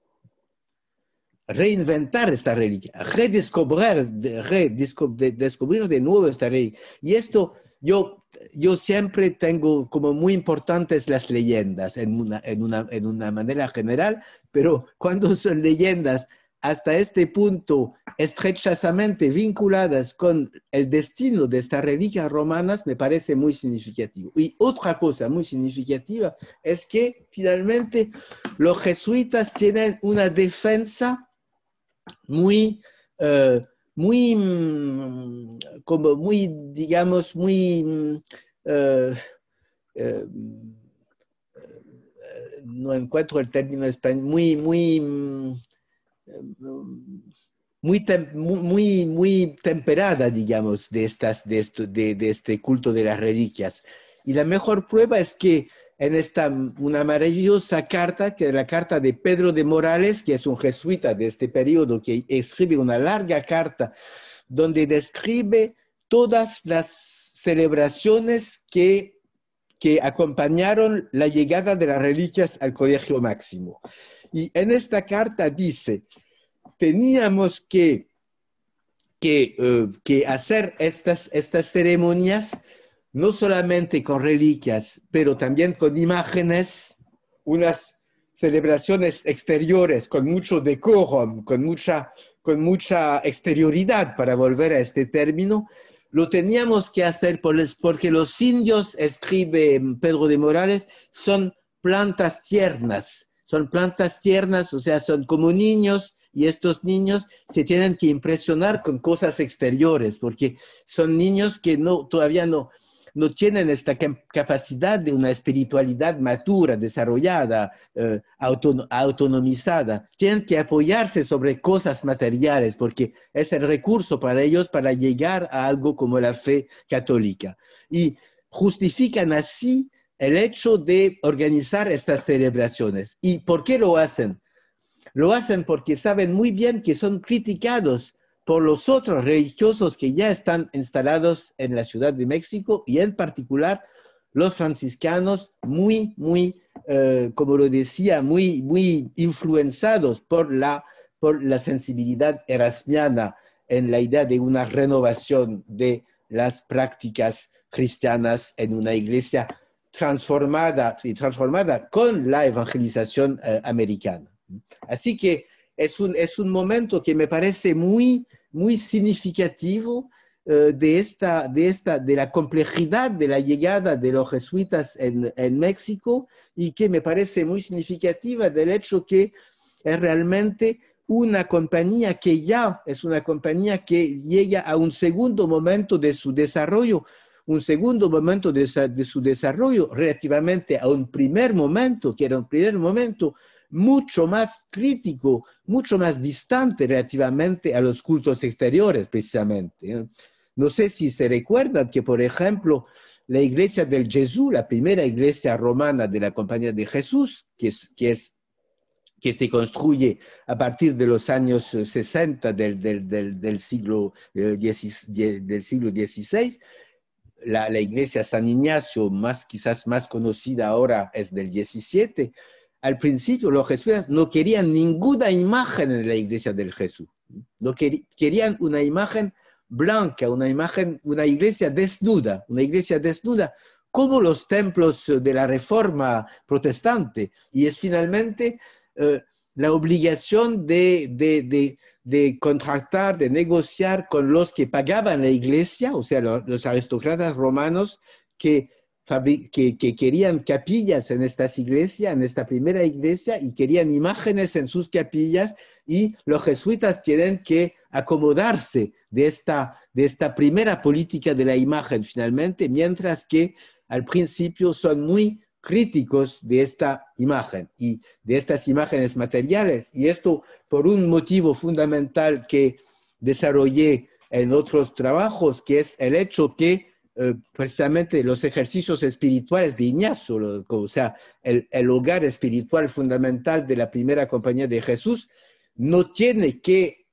reinventar esta reliquia, redescubrir, redescubrir de nuevo esta reliquia. Y esto yo, yo siempre tengo como muy importantes las leyendas en una, en, una, en una manera general, pero cuando son leyendas hasta este punto estrechamente vinculadas con el destino de estas reliquias romanas, me parece muy significativo. Y otra cosa muy significativa es que finalmente los jesuitas tienen una defensa muy... Eh, muy, mm, como muy, digamos, muy, mm, eh, eh, mm, no encuentro el término español, muy, muy, muy, muy, muy temperada, digamos, de, estas, de, este culto de las reliquias. Y la mejor prueba es que en esta una maravillosa carta, que es la carta de Pedro de Morales, que es un jesuita de este periodo, que escribe una larga carta donde describe todas las celebraciones que, acompañaron la llegada de las reliquias al Colegio Máximo. Y en esta carta dice, teníamos que, que, eh, hacer estas, estas ceremonias no solamente con reliquias, pero también con imágenes, unas celebraciones exteriores con mucho decorum, con mucha, con mucha exterioridad, para volver a este término, lo teníamos que hacer porque los indios, escribe Pedro de Morales, son plantas tiernas, son plantas tiernas, o sea, son como niños y estos niños se tienen que impresionar con cosas exteriores, porque son niños que no, todavía no, no tienen esta capacidad de una espiritualidad madura, desarrollada, eh, autonomizada. Tienen que apoyarse sobre cosas materiales porque es el recurso para ellos para llegar a algo como la fe católica. Y justifican así el hecho de organizar estas celebraciones. ¿Y por qué lo hacen? Lo hacen porque saben muy bien que son criticados por los otros religiosos que ya están instalados en la Ciudad de México y en particular los franciscanos muy, muy, eh, como lo decía, muy, muy influenciados por la, por la sensibilidad erasmiana en la idea de una renovación de las prácticas cristianas en una iglesia transformada y transformada con la evangelización eh, americana. Así que es un, es un momento que me parece muy muy significativo eh, de, esta, la complejidad de la llegada de los jesuitas en, México y que me parece muy significativa del hecho que es realmente una compañía que ya es una compañía que llega a un segundo momento de su desarrollo, un segundo momento de su desarrollo relativamente a un primer momento, que era un primer momento mucho más crítico, mucho más distante relativamente a los cultos exteriores, precisamente. ¿eh? No sé si se recuerdan que, por ejemplo, la iglesia del Jesús, la primera iglesia romana de la Compañía de Jesús, que, es, que, es, que se construye a partir de los años 60 eh, del, del, del, siglo, del siglo XVI, la, la, iglesia San Ignacio, más, quizás más conocida ahora, es del XVII, al principio los jesuitas no querían ninguna imagen en la iglesia del Jesús. No querían una imagen blanca, una imagen, una iglesia desnuda, una iglesia desnuda, como los templos de la reforma protestante. Y es finalmente eh, la obligación de, de, contratar, de negociar con los que pagaban la iglesia, o sea, los, aristócratas romanos que que, querían capillas en estas iglesias, en esta primera iglesia, y querían imágenes en sus capillas, y los jesuitas tienen que acomodarse de esta, de esta primera política de la imagen finalmente, mientras que al principio son muy críticos de esta imagen y de estas imágenes materiales. Y esto por un motivo fundamental que desarrollé en otros trabajos, que es el hecho que eh, precisamente los ejercicios espirituales de Ignacio, o sea, el, hogar espiritual fundamental de la primera compañía de Jesús, no tiene que,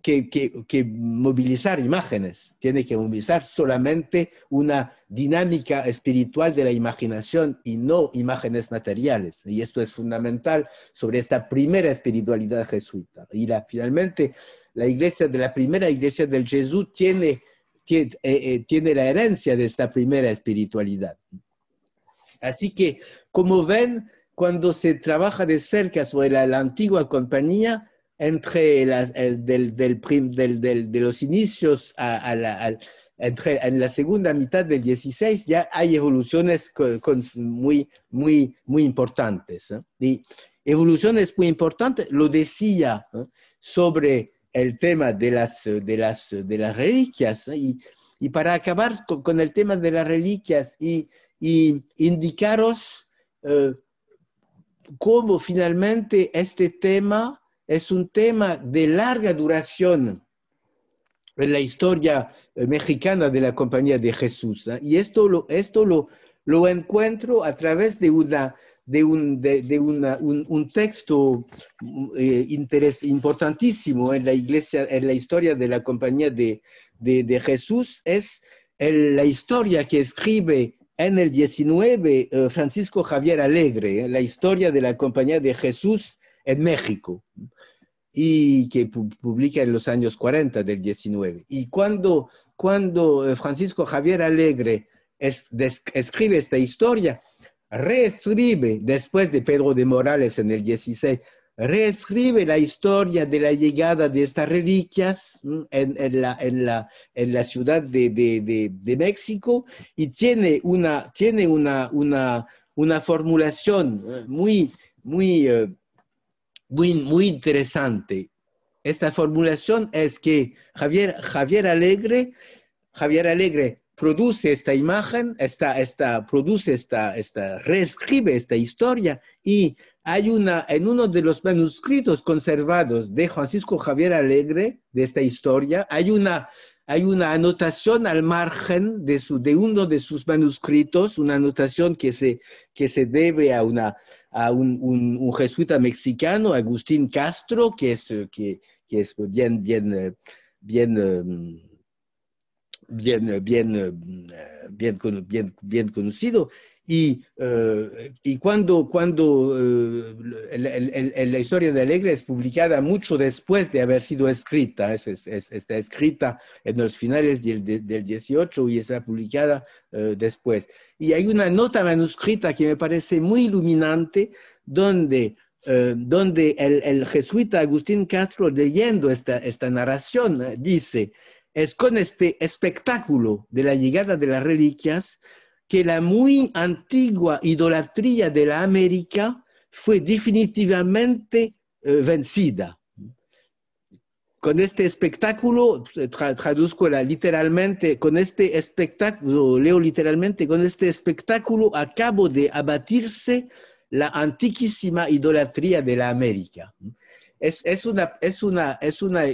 que movilizar imágenes, tiene que movilizar solamente una dinámica espiritual de la imaginación y no imágenes materiales. Y esto es fundamental sobre esta primera espiritualidad jesuita. Y finalmente, la iglesia de la primera iglesia del Jesús tiene eh, eh, tiene, la herencia de esta primera espiritualidad. Así que, como ven, cuando se trabaja de cerca sobre la, antigua compañía, entre del, de los inicios a, en la segunda mitad del 16 ya hay evoluciones muy, muy, muy importantes. ¿eh? Y evoluciones muy importantes, lo decía sobre el tema de las, de las, de las reliquias y, para acabar con, el tema de las reliquias y, indicaros eh, cómo finalmente este tema es un tema de larga duración en la historia eh, mexicana de la Compañía de Jesús. Y esto lo, esto lo, lo encuentro a través de una, de un, de, de un, un, texto eh, importantísimo en la iglesia, en la historia de la compañía de, de Jesús, es la historia que escribe en el 19 eh, Francisco Javier Alegre, eh, la historia de la compañía de Jesús en México, y que publica en los años 40 del 19. Y cuando, cuando Francisco Javier Alegre escribe esta historia, reescribe, después de Pedro de Morales en el 16, reescribe la historia de la llegada de estas reliquias en, la, en, la, en la, ciudad de, de, de, de, México y tiene una, tiene una, una, una formulación ¿eh? muy, muy, eh, muy, muy interesante. Esta formulación es que Javier, Javier Alegre, Javier Alegre produce esta imagen, esta, esta, produce esta, esta, reescribe esta historia y hay una, en uno de los manuscritos conservados de Francisco Javier Alegre, de esta historia, hay una, hay una anotación al margen de, su, de uno de sus manuscritos, una anotación que se, que se debe a, una, a un, jesuita mexicano, Agustín Castro, que es, que, que es bien, bien, eh, bien em, bien, eh, bien, eh, bien, bien, conocido. Y, eh, y cuando, cuando la historia de Alegre es publicada mucho después de haber sido escrita, es, está escrita en los finales del, del 18 y está publicada después. Y hay una nota manuscrita que me parece muy iluminante donde donde el, el, jesuita Agustín Castro, leyendo esta, esta narración, dice, es con este espectáculo de la llegada de las reliquias que la muy antigua idolatría de la América fue definitivamente eh, vencida. Con este espectáculo, eh, traduzco la literalmente, con este espectáculo, leo literalmente, con este espectáculo acabo de abatirse la antiquísima idolatría de la América. Es, una, es, una, es una,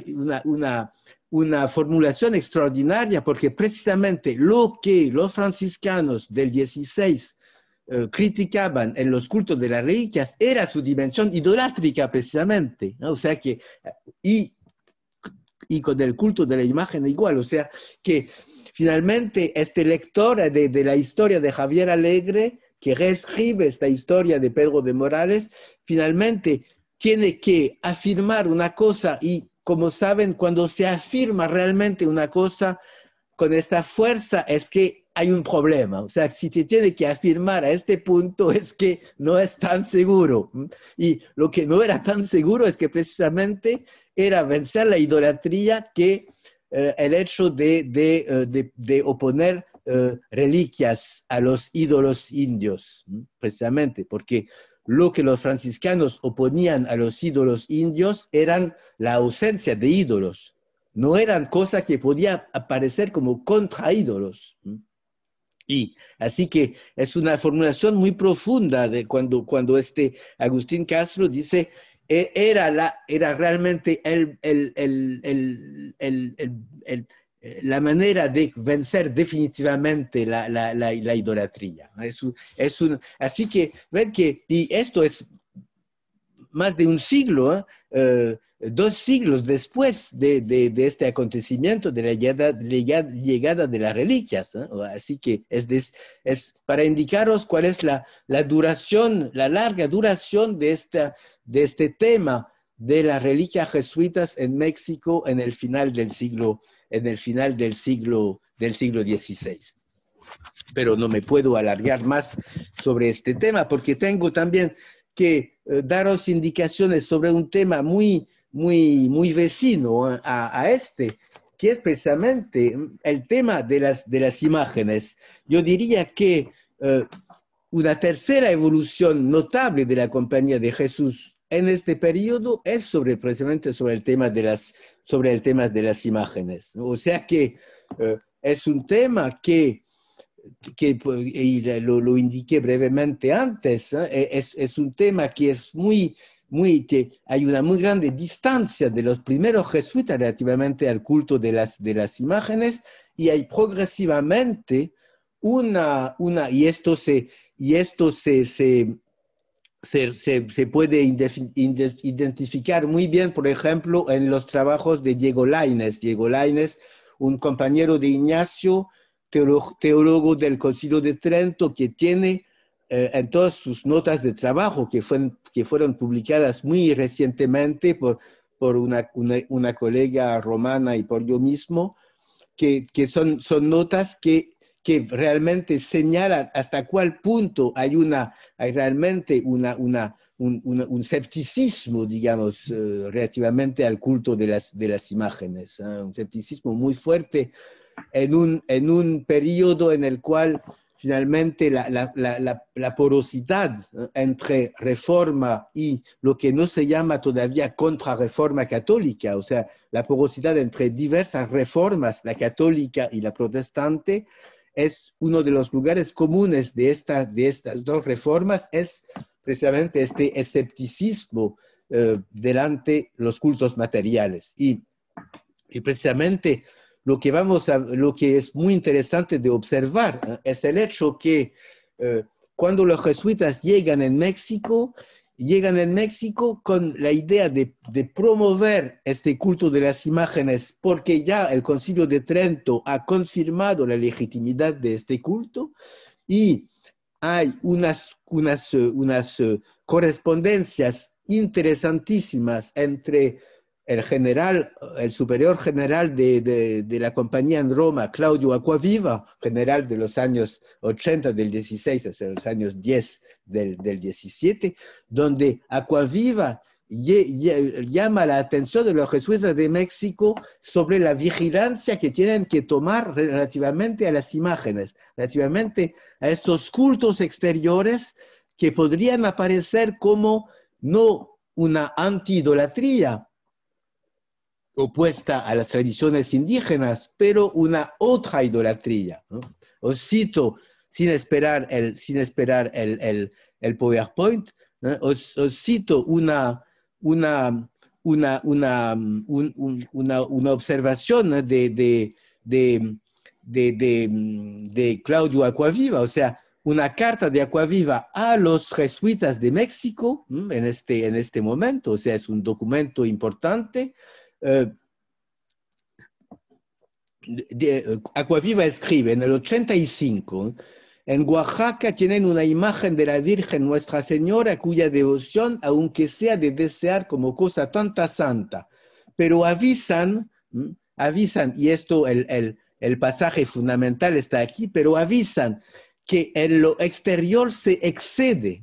una formulación extraordinaria porque precisamente lo que los franciscanos del 16 eh, criticaban en los cultos de las reliquias era su dimensión idolátrica precisamente, o sea que, y, con el culto de la imagen igual, o sea que finalmente este lector de, de la historia de Javier Alegre que reescribe esta historia de Pedro de Morales, finalmente tiene que afirmar una cosa y como saben, cuando se afirma realmente una cosa con esta fuerza es que hay un problema. O sea, si se tiene que afirmar a este punto es que no es tan seguro. Y lo que no era tan seguro es que precisamente era vencer la idolatría que eh, el hecho de, eh, oponer eh, reliquias a los ídolos indios, precisamente, porque lo que los franciscanos oponían a los ídolos indios eran la ausencia de ídolos, no eran cosas que podía aparecer como contraídolos. Y así que es una formulación muy profunda de cuando, cuando este Agustín Castro dice, e-, era, la, era realmente el, el eh, la manera de vencer definitivamente la, la, idolatría. Es así que, ven que, y esto es más de un siglo, ¿eh? Eh, dos siglos después de, de, este acontecimiento, de la llegada, de, las reliquias. Así que es, es, para indicaros cuál es la, la, duración, la larga duración de, esta, de este tema de las reliquias jesuitas en México en el final del siglo en el final del siglo, del siglo XVI. Pero no me puedo alargar más sobre este tema porque tengo también que eh, daros indicaciones sobre un tema muy, muy, muy vecino a, este, que es precisamente el tema de las, de las imágenes. Yo diría que eh, una tercera evolución notable de la compañía de Jesús en este periodo es sobre, precisamente sobre el tema de las, sobre el tema de las imágenes. O sea que eh, es un tema que, que y lo, indiqué brevemente antes, ¿eh? e, es, un tema que es muy, muy, que hay una muy grande distancia de los primeros jesuitas relativamente al culto de las, de las imágenes y hay progresivamente una, una y esto se, y esto se se, puede identificar muy bien, por ejemplo, en los trabajos de Diego Laines. Diego Laines, un compañero de Ignacio, teólogo del Concilio de Trento, que tiene eh, en todas sus notas de trabajo que fueron, que fueron publicadas muy recientemente por, por una, una, una, colega romana y por yo mismo, que, que son, son notas que que realmente señala hasta cuál punto hay, una, hay realmente una, una, un, un un, escepticismo, digamos, eh, relativamente al culto de las, de las imágenes, ¿eh? un escepticismo muy fuerte en un, en un periodo en el cual finalmente la, la, la, la, porosidad ¿eh? entre reforma y lo que no se llama todavía contrarreforma católica, o sea, la porosidad entre diversas reformas, la católica y la protestante, es uno de los lugares comunes de, de estas dos reformas, es precisamente este escepticismo eh, delante los cultos materiales. Y, precisamente lo que, vamos lo que es muy interesante de observar eh, es el hecho que eh, cuando los jesuitas llegan en México, llegan en México con la idea de, promover este culto de las imágenes, porque ya el Concilio de Trento ha confirmado la legitimidad de este culto y hay unas, unas, unas eh, correspondencias interesantísimas entre el general, el superior general de, la compañía en Roma, Claudio Acquaviva, general de los años 80 del 16 hacia los años 10 del, del 17, donde Acquaviva llama la atención de los jesuitas de México sobre la vigilancia que tienen que tomar relativamente a las imágenes, relativamente a estos cultos exteriores que podrían aparecer como no una anti-idolatría, opuesta a las tradiciones indígenas, pero una otra idolatría. Os cito, sin esperar el, sin esperar el, el, el PowerPoint, os, cito una, observación de, Claudio Aquaviva, o sea, una carta de Acuaviva a los jesuitas de México en este, en este momento, o sea, es un documento importante Aquaviva eh, eh, Acuaviva escribe en el 85, en Oaxaca tienen una imagen de la Virgen Nuestra Señora cuya devoción, aunque sea de desear como cosa tanta santa, pero avisan, avisan, y esto el, el pasaje fundamental está aquí, pero avisan que en lo exterior se excede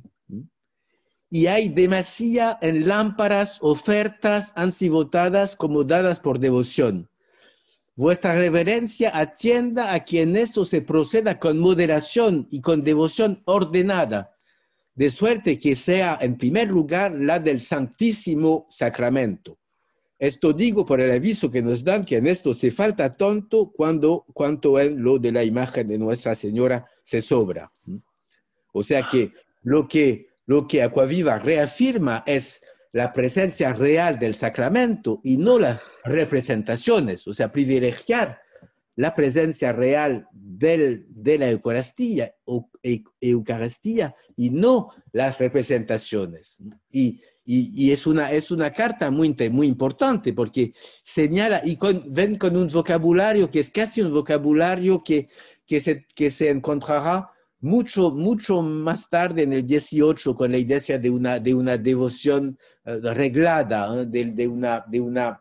y hay demasía en lámparas, ofertas ansibotadas como dadas por devoción. Vuestra reverencia atienda a que en esto se proceda con moderación y con devoción ordenada, de suerte que sea en primer lugar la del Santísimo Sacramento. Esto digo por el aviso que nos dan que en esto se falta tanto cuando, cuanto en lo de la imagen de Nuestra Señora se sobra. O sea que lo que lo que Acuaviva reafirma es la presencia real del sacramento y no las representaciones, o sea, privilegiar la presencia real de la Eucaristía, o, e, Eucaristía y no las representaciones. Y, y, es, una, carta muy, muy importante porque señala y con, ven con un vocabulario que es casi un vocabulario que, que, se, que se encontrará mucho, mucho más tarde, en el 18, con la idea de una, de una devoción eh, reglada, ¿eh? de, de, una, de, una,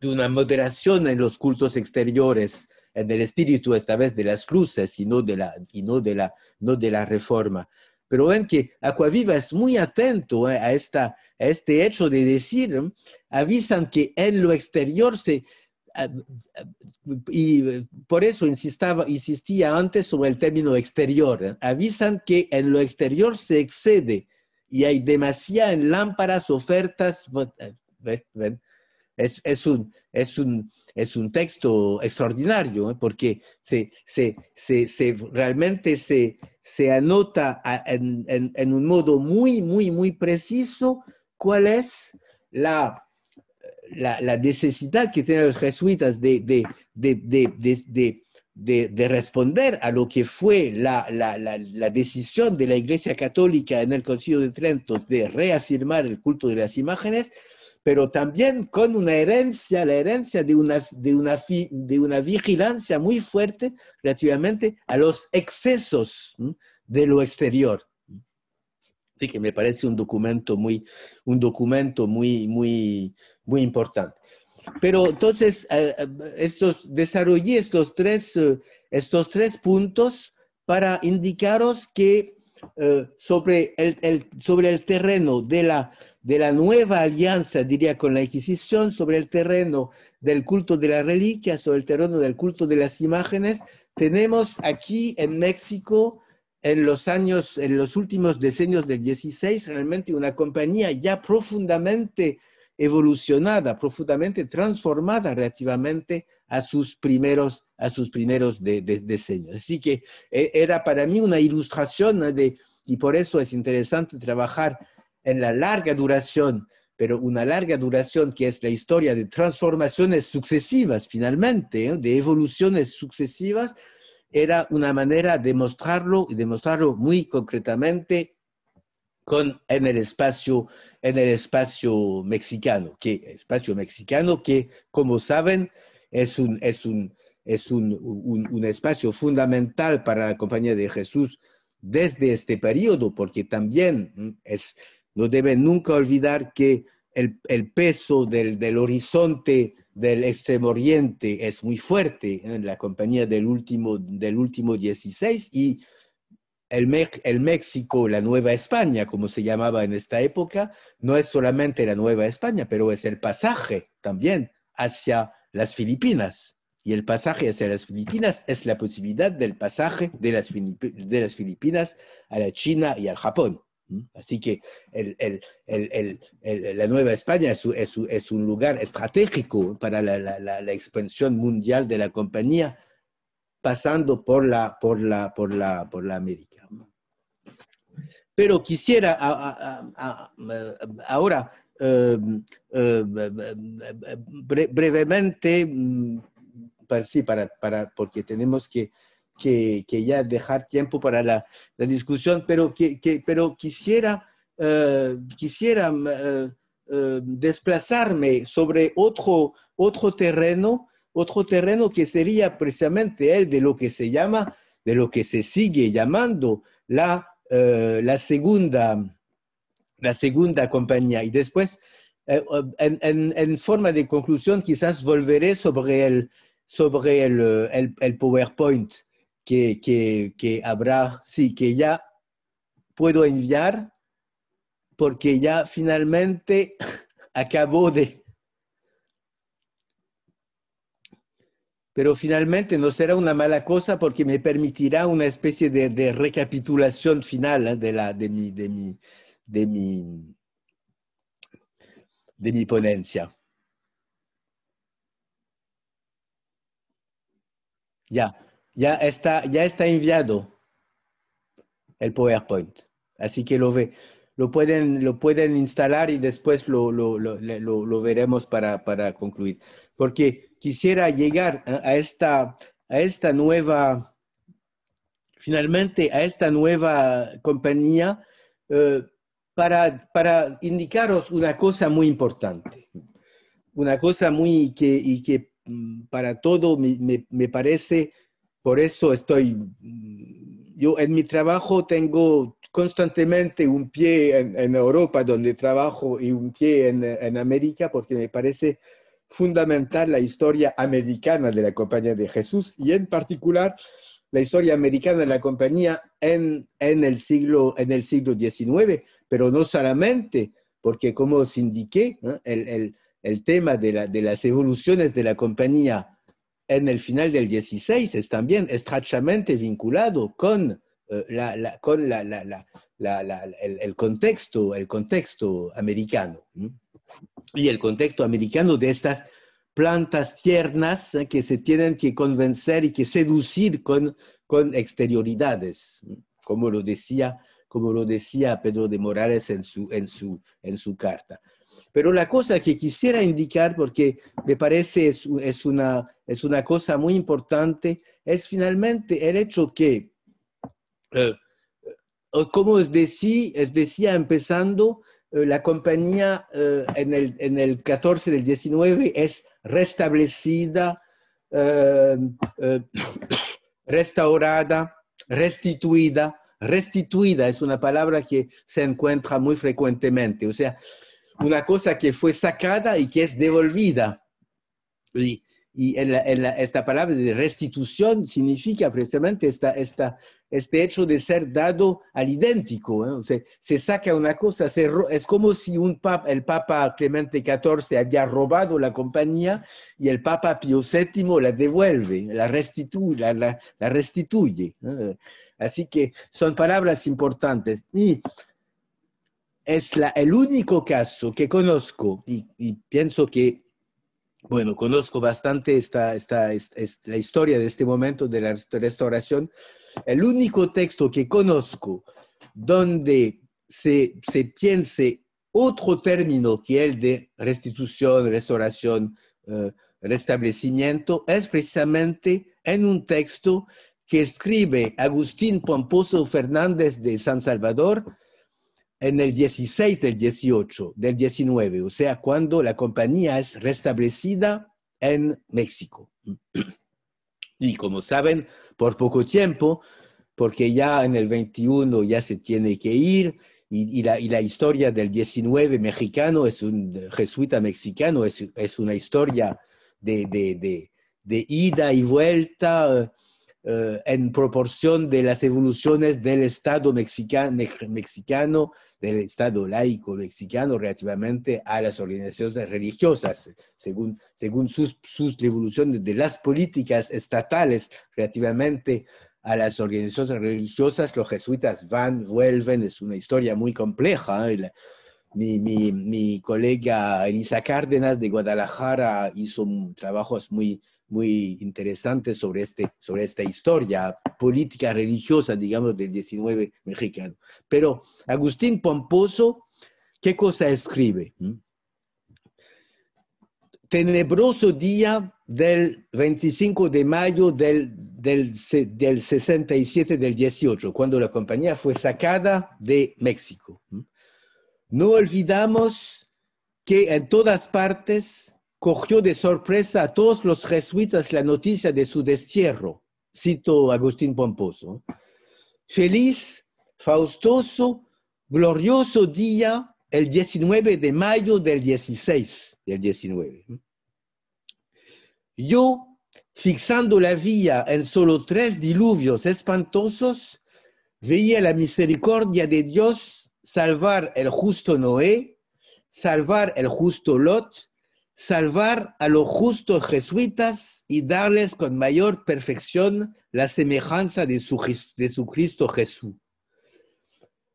de una moderación en los cultos exteriores, en el espíritu esta vez de las cruces y no de la, y no de la, no de la reforma. Pero ven que Acuaviva es muy atento ¿eh? a, esta, a este hecho de decir, avisan que en lo exterior se, y por eso insistía antes sobre el término exterior. ¿eh? Avisan que en lo exterior se excede y hay demasiadas lámparas, ofertas. Es, un, es, un, es un texto extraordinario ¿eh? porque se, se, se, realmente se, se anota en, en un modo muy, muy, muy preciso cuál es la la, necesidad que tienen los jesuitas de, responder a lo que fue la, decisión de la Iglesia Católica en el Concilio de Trento de reafirmar el culto de las imágenes, pero también con una herencia, la herencia de una vigilancia muy fuerte relativamente a los excesos de lo exterior que me parece un documento muy, un documento muy, importante. Pero entonces, eh, eh, estos, desarrollé eh, estos tres, puntos para indicaros que sobre, el, terreno de la, de la nueva alianza, diría, con la Inquisición, sobre el terreno del culto de las reliquias, sobre el terreno del culto de las imágenes, tenemos aquí en México en los años, en los últimos decenios del 16, realmente una compañía ya profundamente evolucionada, profundamente transformada relativamente a sus primeros, a sus primeros diseños. Así que eh, era para mí una ilustración de, y por eso es interesante trabajar en la larga duración, pero una larga duración que es la historia de transformaciones sucesivas finalmente, ¿eh? de evoluciones sucesivas era una manera de mostrarlo y demostrarlo muy concretamente en, el espacio, en el espacio mexicano, que espacio mexicano que, como saben, es un, es un, espacio fundamental para la Compañía de Jesús desde este periodo, porque también mm, es, no deben nunca olvidar que el, peso del, del horizonte del Extremo Oriente es muy fuerte ¿eh? en la compañía del último, del último 16 y el, el, México, la Nueva España, como se llamaba en esta época, no es solamente la Nueva España, pero es el pasaje también hacia las Filipinas. Y el pasaje hacia las Filipinas es la posibilidad del pasaje de las, de las Filipinas a la China y al Japón. Así que la Nueva España es, un lugar estratégico para la, expansión mundial de la compañía, pasando por la, por América. Pero quisiera ahora brevemente, para, porque tenemos que que, ya dejar tiempo para la, discusión, pero, quisiera, eh, quisiera eh, eh, desplazarme sobre otro, otro terreno, otro terreno que sería precisamente el de lo que se llama, de lo que se sigue llamando la, la, segunda, compañía. Y después, en, forma de conclusión, quizás volveré sobre el, sobre el, el, el PowerPoint que, habrá, sí, que ya puedo enviar porque ya finalmente acabó de... Pero finalmente no será una mala cosa porque me permitirá una especie de, recapitulación final ¿eh? de, la, de, mi, de, mi, de, mi, de mi ponencia. Ya. Ya está, ya está enviado el PowerPoint. Así que lo, ve, lo, pueden, lo pueden instalar y después lo, lo, veremos para, para, concluir. Porque quisiera llegar a esta, a esta nueva, finalmente a esta nueva compañía eh, para, para, indicaros una cosa muy importante. Una cosa muy que, y que mm, para todo me parece por eso estoy, mm, yo en mi trabajo tengo constantemente un pie en, Europa donde trabajo y un pie en, América porque me parece fundamental la historia americana de la Compañía de Jesús y en particular la historia americana de la compañía en, en, el, siglo, en el siglo XIX, pero no solamente, porque como os indiqué, el, el, el, tema de, la, de las evoluciones de la compañía en el final del 16 es también estrechamente vinculado con, eh, la, con el, contexto, el contexto americano y el contexto americano de estas plantas tiernas eh, que se tienen que convencer y que seducir con, con exterioridades, como lo decía como lo decía Pedro de Morales en su, en, su, en su carta. Pero la cosa que quisiera indicar, porque me parece es una, es una cosa muy importante, es finalmente el hecho que, eh, eh, como os decía, decía empezando, eh, la compañía en, el, en el 14 del 19 es restablecida, restaurada, restituida. Restituida es una palabra que se encuentra muy frecuentemente, o sea, una cosa que fue sacada y que es devolvida. Y en esta palabra de restitución significa precisamente esta, esta, este hecho de ser dado al idéntico. ¿eh? O sea, se saca una cosa, es como si un el Papa Clemente XIV había robado la compañía y el Papa Pio VII la devuelve, la restituye. La, la restituye Así que son palabras importantes. Y es el único caso que conozco y pienso que bueno, conozco bastante esta, la historia de este momento de la restauración. El único texto que conozco donde se, se piense otro término que el de restitución, restauración, eh, restablecimiento, es precisamente en un texto que escribe Agustín Pomposo Fernández de San Salvador en el 16 del 18, del 19, o sea, cuando la compañía es restablecida en México. Y como saben, por poco tiempo, porque ya en el 21 ya se tiene que ir, y, la, historia del 19 mexicano es un jesuita mexicano, es, una historia de ida y vuelta eh, en proporción de las evoluciones del Estado mexicano, mexicano, del Estado laico mexicano relativamente a las organizaciones religiosas, según, según sus, evoluciones de las políticas estatales relativamente a las organizaciones religiosas, los jesuitas van, vuelven, es una historia muy compleja. ¿eh? Mi, mi, colega Elisa Cárdenas de Guadalajara hizo trabajos muy, muy interesante sobre, este, sobre esta historia política religiosa, digamos, del 19 mexicano. Pero Agustín Pomposo, ¿qué cosa escribe? ¿Mm? Tenebroso día del 25 de mayo del, del, del 67 del 18, cuando la compañía fue sacada de México. ¿Mm? No olvidamos que en todas partes cogió de sorpresa a todos los jesuitas la noticia de su destierro, cito Agustín Pomposo. Feliz, faustoso, glorioso día, el 19 de mayo del 16, del 19. Yo, fixando la vía en solo tres diluvios espantosos, veía la misericordia de Dios salvar el justo Noé, salvar el justo Lot, salvar a los justos jesuitas y darles con mayor perfección la semejanza de su, Cristo Jesús.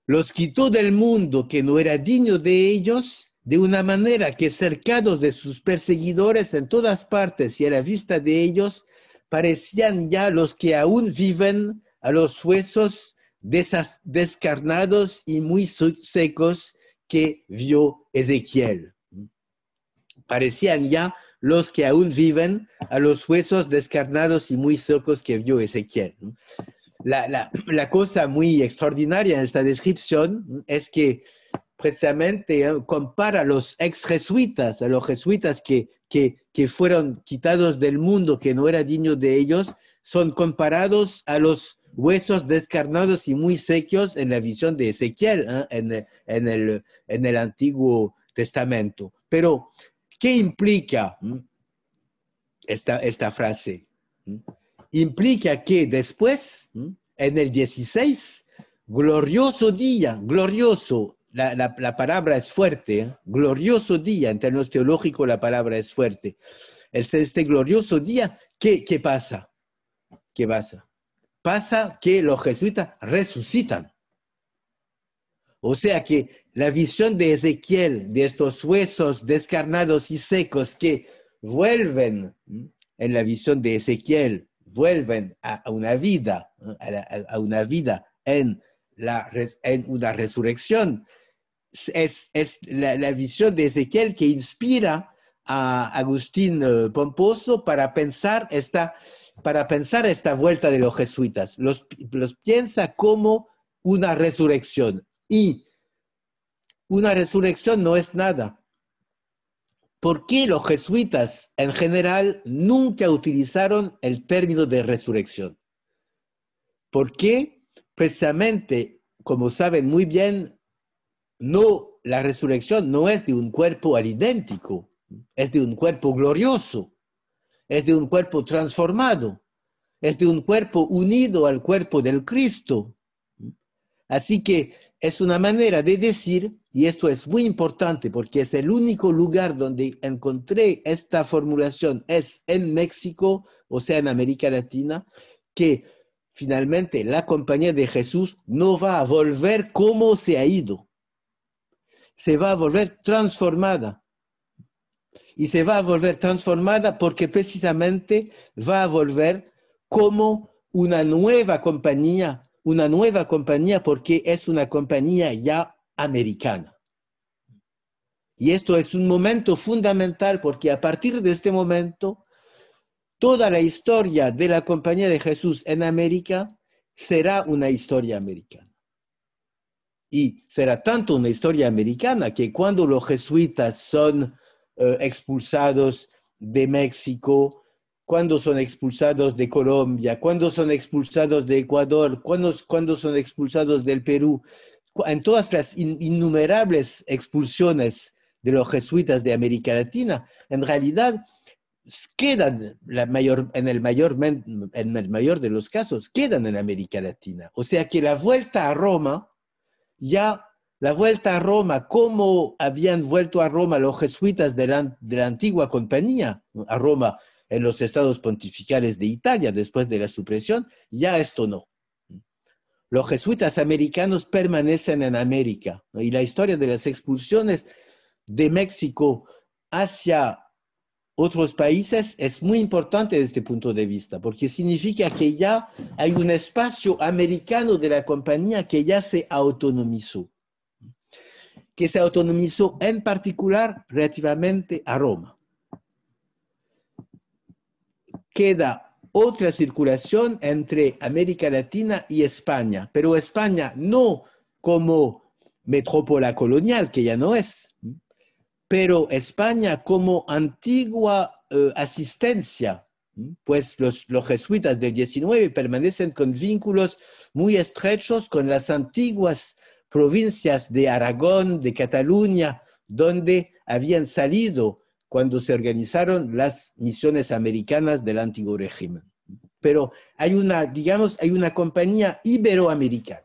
Los quitó del mundo que no era digno de ellos, de una manera que cercados de sus perseguidores en todas partes y a la vista de ellos, parecían ya los que aún viven a los huesos descarnados y muy secos que vio Ezequiel parecían ya los que aún viven a los huesos descarnados y muy secos que vio Ezequiel. La, cosa muy extraordinaria en esta descripción es que precisamente eh, compara a los ex jesuitas, a los jesuitas que, fueron quitados del mundo, que no era digno de ellos, son comparados a los huesos descarnados y muy secos en la visión de Ezequiel, ¿eh? en, en, el, en, el, Antiguo Testamento. Pero ¿Qué implica mm, esta, frase? Mm, implica que después, mm, en el 16, glorioso día, glorioso, la, palabra es fuerte, ¿eh? glorioso día, en términos teológicos la palabra es fuerte. El este glorioso día, qué pasa? ¿Qué pasa? Pasa que los jesuitas resucitan. O sea que la visión de Ezequiel, de estos huesos descarnados y secos que vuelven, en la visión de Ezequiel, vuelven a, una vida, a, una vida en, una resurrección, es, la, visión de Ezequiel que inspira a Agustín eh, Pomposo para pensar esta, para pensar esta vuelta de los jesuitas. Los, los piensa como una resurrección, y una resurrección no es nada. ¿Por qué los jesuitas en general nunca utilizaron el término de resurrección? Porque precisamente, como saben muy bien, no, la resurrección no es de un cuerpo al idéntico, es de un cuerpo glorioso, es de un cuerpo transformado, es de un cuerpo unido al cuerpo del Cristo. Así que es una manera de decir, y esto es muy importante porque es el único lugar donde encontré esta formulación, es en México, o sea, en América Latina, que finalmente la compañía de Jesús no va a volver como se ha ido. Se va a volver transformada. Y se va a volver transformada porque precisamente va a volver como una nueva compañía una nueva compañía porque es una compañía ya americana. Y esto es un momento fundamental porque a partir de este momento, toda la historia de la compañía de Jesús en América será una historia americana. Y será tanto una historia americana que cuando los jesuitas son eh, expulsados de México, cuándo son expulsados de Colombia, cuándo son expulsados de Ecuador, cuando son expulsados del Perú, en todas las innumerables expulsiones de los jesuitas de América Latina, en realidad quedan en, el mayor, en el mayor de los casos, quedan en América Latina. O sea que la vuelta a Roma, ya la vuelta a Roma, como habían vuelto a Roma los jesuitas de la, de la antigua compañía, a Roma en los estados pontificales de Italia después de la supresión, ya esto no. Los jesuitas americanos permanecen en América y la historia de las expulsiones de México hacia otros países es muy importante desde este punto de vista, porque significa que ya hay un espacio americano de la compañía que ya se autonomizó, que se autonomizó en particular relativamente a Roma queda otra circulación entre América Latina y España, pero España no como metrópola colonial, que ya no es, pero España como antigua eh, asistencia, pues los, jesuitas del 19 permanecen con vínculos muy estrechos con las antiguas provincias de Aragón, de Cataluña, donde habían salido cuando se organizaron las misiones americanas del antiguo régimen. Pero hay una, digamos, hay una compañía iberoamericana,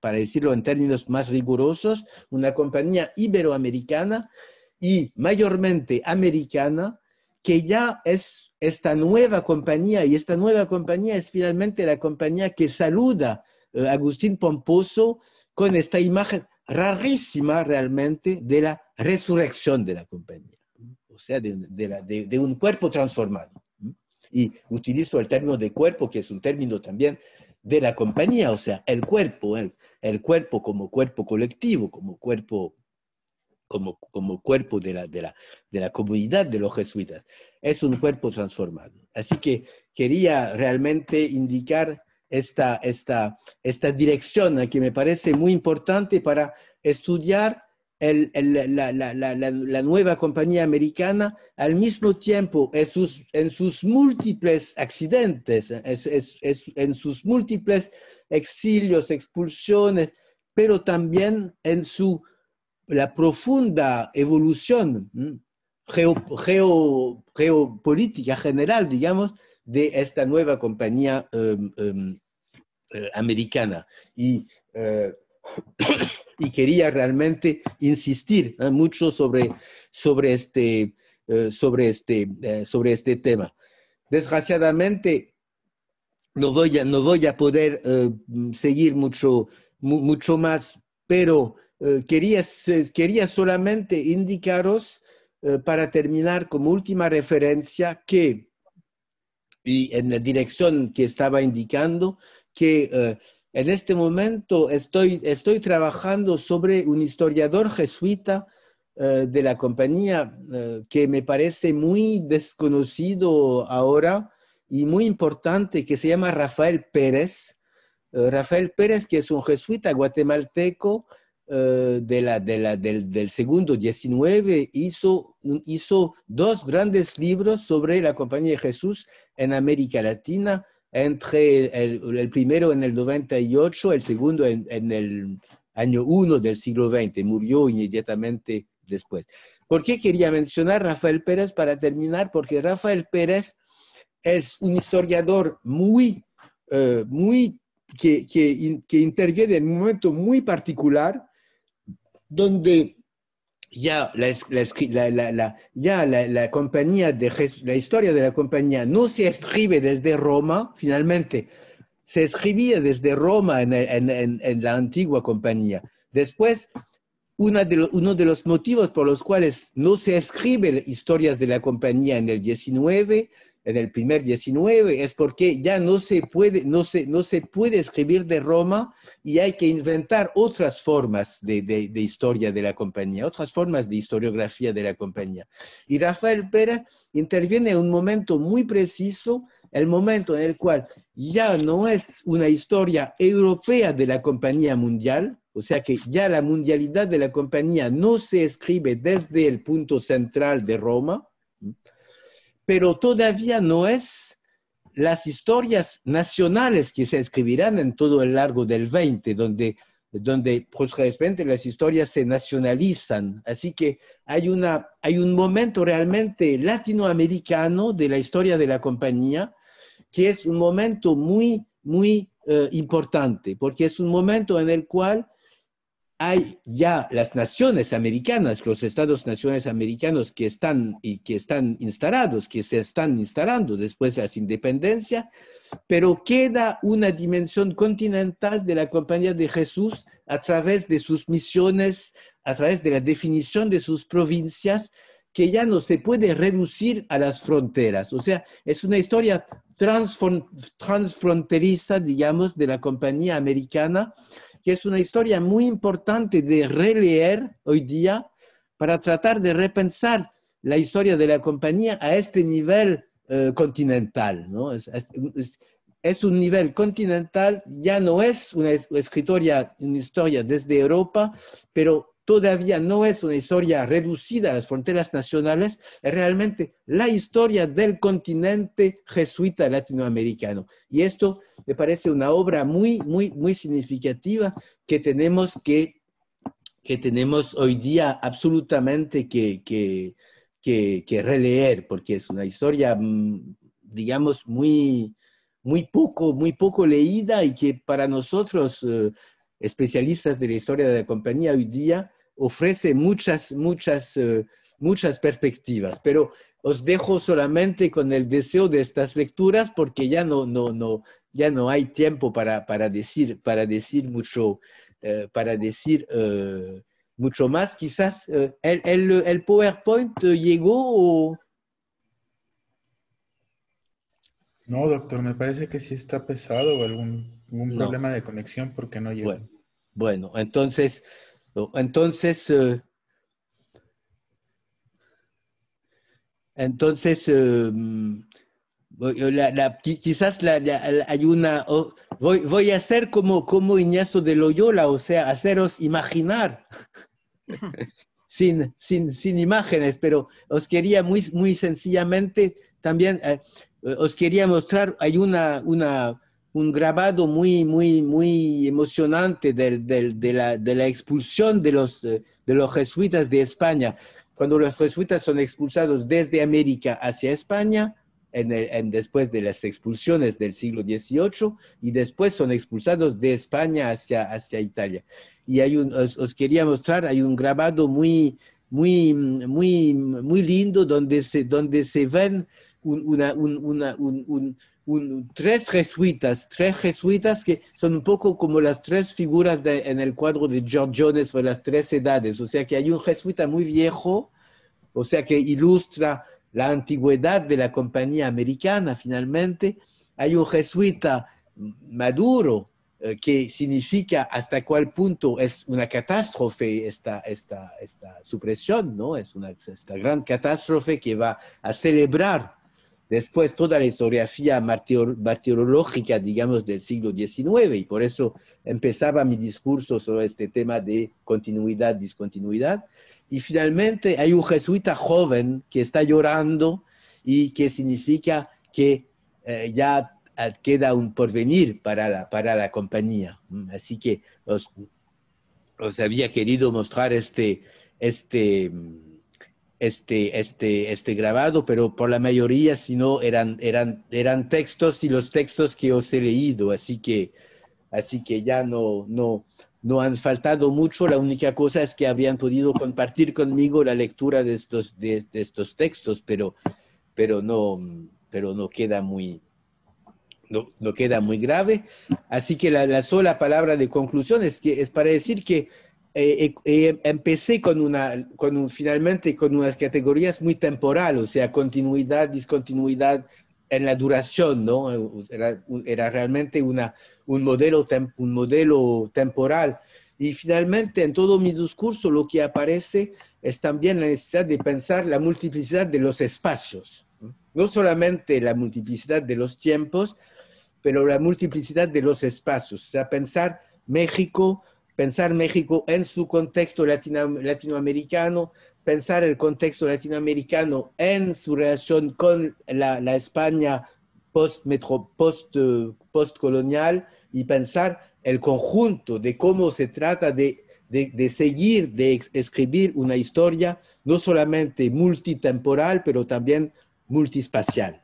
para decirlo en términos más rigurosos, una compañía iberoamericana y mayormente americana, que ya es esta nueva compañía, y esta nueva compañía es finalmente la compañía que saluda a eh, Agustín Pomposo con esta imagen rarísima realmente de la resurrección de la compañía sea, de, un cuerpo transformado. Y utilizo el término de cuerpo, que es un término también de la compañía, o sea, el cuerpo, el, el cuerpo como cuerpo colectivo, como cuerpo, como, como cuerpo de la, de, la, comunidad de los jesuitas. Es un cuerpo transformado. Así que quería realmente indicar esta, esta, esta dirección que me parece muy importante para estudiar la, nueva compañía americana al mismo tiempo en sus, en sus múltiples accidentes, en sus múltiples exilios, expulsiones, pero también en su la profunda evolución geopolítica general, digamos, de esta nueva compañía em, em, eh, americana. Y eh, y quería realmente insistir mucho sobre, sobre, este, eh, sobre, este, eh, sobre este tema. Desgraciadamente, no voy a, no voy a poder eh, seguir mucho, mucho más, pero quería, quería solamente indicaros para terminar como última referencia que, y en la dirección que estaba indicando, que en este momento estoy, estoy trabajando sobre un historiador jesuita eh, de la compañía eh, que me parece muy desconocido ahora y muy importante, que se llama Rafael Pérez. Eh, Rafael Pérez, que es un jesuita guatemalteco del, segundo 19, hizo dos grandes libros sobre la compañía de Jesús en América Latina entre el, primero en el 98, el segundo en, el año 1 del siglo XX, murió inmediatamente después. ¿Por qué quería mencionar Rafael Pérez para terminar? Porque Rafael Pérez es un historiador muy, eh, muy, que, que, que interviene en un momento muy particular donde ya la, la, la, ya la, compañía de la historia de la compañía no se escribe desde Roma, finalmente se escribía desde Roma en, en, en, la antigua compañía. Después, de uno de los motivos por los cuales no se escribe historias de la compañía en el 19 en el primer 19, es porque ya no se puede, no se, no se puede escribir de Roma y hay que inventar otras formas de, de, de historia de la compañía, otras formas de historiografía de la compañía. Y Rafael Pérez interviene en un momento muy preciso, el momento en el cual ya no es una historia europea de la compañía mundial, o sea que ya la mundialidad de la compañía no se escribe desde el punto central de Roma, pero todavía no es las historias nacionales que se escribirán en todo el largo del 20, donde, donde pues, las historias se nacionalizan. Así que hay, una, hay un momento realmente latinoamericano de la historia de la compañía que es un momento muy, muy eh, importante, porque es un momento en el cual hay ya las naciones americanas, los estados naciones americanos que están y que están instalados, que se están instalando después de las independencia, pero queda una dimensión continental de la compañía de Jesús a través de sus misiones, a través de la definición de sus provincias, que ya no se puede reducir a las fronteras. O sea, es una historia transfronteriza, digamos, de la compañía americana que es una historia muy importante de releer hoy día para tratar de repensar la historia de la compañía a este nivel eh, continental. Es, un nivel continental, ya no es una, escritoria una historia desde Europa, pero todavía no es una historia reducida a las fronteras nacionales, es realmente la historia del continente jesuita latinoamericano. Y esto me parece una obra muy, muy, muy significativa que tenemos que, que tenemos hoy día absolutamente que, que, que, releer, porque es una historia, mm, digamos, muy, muy, poco, muy poco leída y que para nosotros... Eh, especialistas de la historia de la compañía hoy día ofrece muchas, muchas, eh, muchas perspectivas, pero os dejo solamente con el deseo de estas lecturas porque ya no, no, no, ya no hay tiempo para, para, decir, para decir mucho, eh, para decir eh, mucho más. Quizás el, el, el, PowerPoint llegó o... No, doctor, me parece que sí está pesado o algún, problema de conexión porque no llegó. bueno entonces entonces, entonces quizás hay una... voy, voy, a hacer como, como Ignacio de Loyola, o sea, haceros imaginar. sin, sin, sin imágenes, pero os quería muy, muy sencillamente también, eh, os quería mostrar, hay una, una, un grabado muy, muy, muy emocionante de, la, expulsión de los, eh, de los jesuitas de España. Cuando los jesuitas son expulsados desde América hacia España, en después de las expulsiones del siglo XVIII y después son expulsados de España hacia, hacia Italia. Y hay os, quería mostrar, hay un grabado muy, muy, muy, muy lindo donde se, donde se ven un, tres jesuitas, tres jesuitas que son un poco como las tres figuras en el cuadro de George Jones o las tres edades. O sea que hay un jesuita muy viejo, o sea que ilustra la antigüedad de la compañía americana finalmente. Hay un jesuita maduro eh, que significa hasta cuál punto es una catástrofe esta, esta, esta supresión, ¿no? Es una esta gran catástrofe que va a celebrar Después, toda la historiografía martirológica, digamos, del siglo XIX, y por eso empezaba mi discurso sobre este tema de continuidad, discontinuidad. Y finalmente, hay un jesuita joven que está llorando y que significa que eh, ya queda un porvenir para la, para la compañía. Mm, así que os, os había querido mostrar este, este, mm, este, este, este grabado, pero por la mayoría, si no, eran, eran, eran textos y los textos que os he leído, así que, así que ya no, no, no han faltado mucho, la única cosa es que habían podido compartir conmigo la lectura de estos, de, estos textos, pero, pero, no, pero no queda muy... No, no queda muy grave. Así que la, la sola palabra de conclusión es que es para decir que eh, eh, eh, empecé con una, con finalmente con unas categorías muy temporal, o sea, continuidad, discontinuidad en la duración, ¿no? Era, realmente una, un, modelo un modelo temporal. Y finalmente, en todo mi discurso, lo que aparece es también la necesidad de pensar la multiplicidad de los espacios, no solamente la multiplicidad de los tiempos, pero la multiplicidad de los espacios, o sea, pensar México pensar México en su contexto latinoamericano, pensar el contexto latinoamericano en su relación con la, España eh, postcolonial post, y pensar el conjunto de cómo se trata de, de, seguir, de escribir una historia no solamente multitemporal, pero también multispacial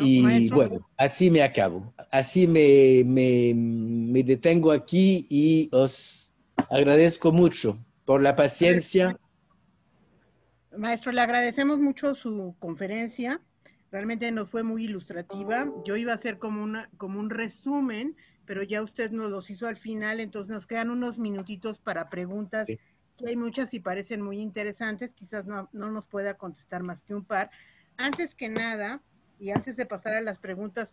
y bueno, así me acabo. Así me, me, me, detengo aquí y os agradezco mucho por la paciencia. Maestro, le agradecemos mucho su conferencia. Realmente nos fue muy ilustrativa. Yo iba a hacer como, una, como un resumen, pero ya usted nos los hizo al final, entonces nos quedan unos minutitos para preguntas. que Hay muchas y parecen muy interesantes, quizás no, no nos pueda contestar más que un par. Antes que nada, y antes de pasar a las preguntas,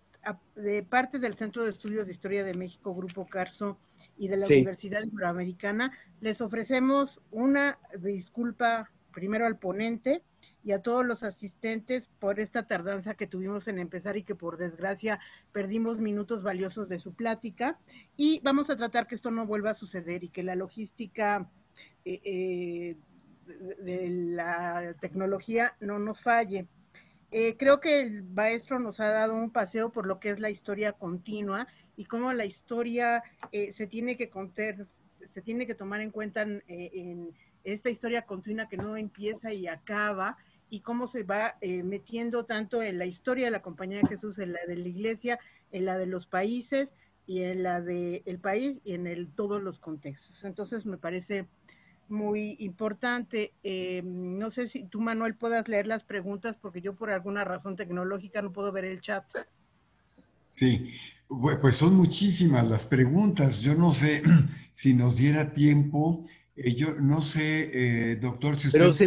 de parte del Centro de Estudios de Historia de México, Grupo Carso, y de la Universidad Iberoamericana, les ofrecemos una disculpa primero al ponente y a todos los asistentes por esta tardanza que tuvimos en empezar y que por desgracia perdimos minutos valiosos de su plática. Y vamos a tratar que esto no vuelva a suceder y que la logística... Eh, eh, de la tecnología no nos falle. Eh, creo que el maestro nos ha dado un paseo por lo que es la historia continua y cómo la historia eh, se tiene que contar, se tiene que tomar en cuenta eh, en, esta historia continua que no empieza y acaba y cómo se va metiendo tanto en la historia de la Compañía de Jesús, en la de la Iglesia, en la de los países y en la del país y en el, todos los contextos. Entonces me parece muy importante. Eh, no sé si tú, Manuel, puedas leer las preguntas porque yo por alguna razón tecnológica no puedo ver el chat. Sí, pues son muchísimas las preguntas. Yo no sé si nos diera tiempo. Eh, yo no sé, eh, doctor, si usted se,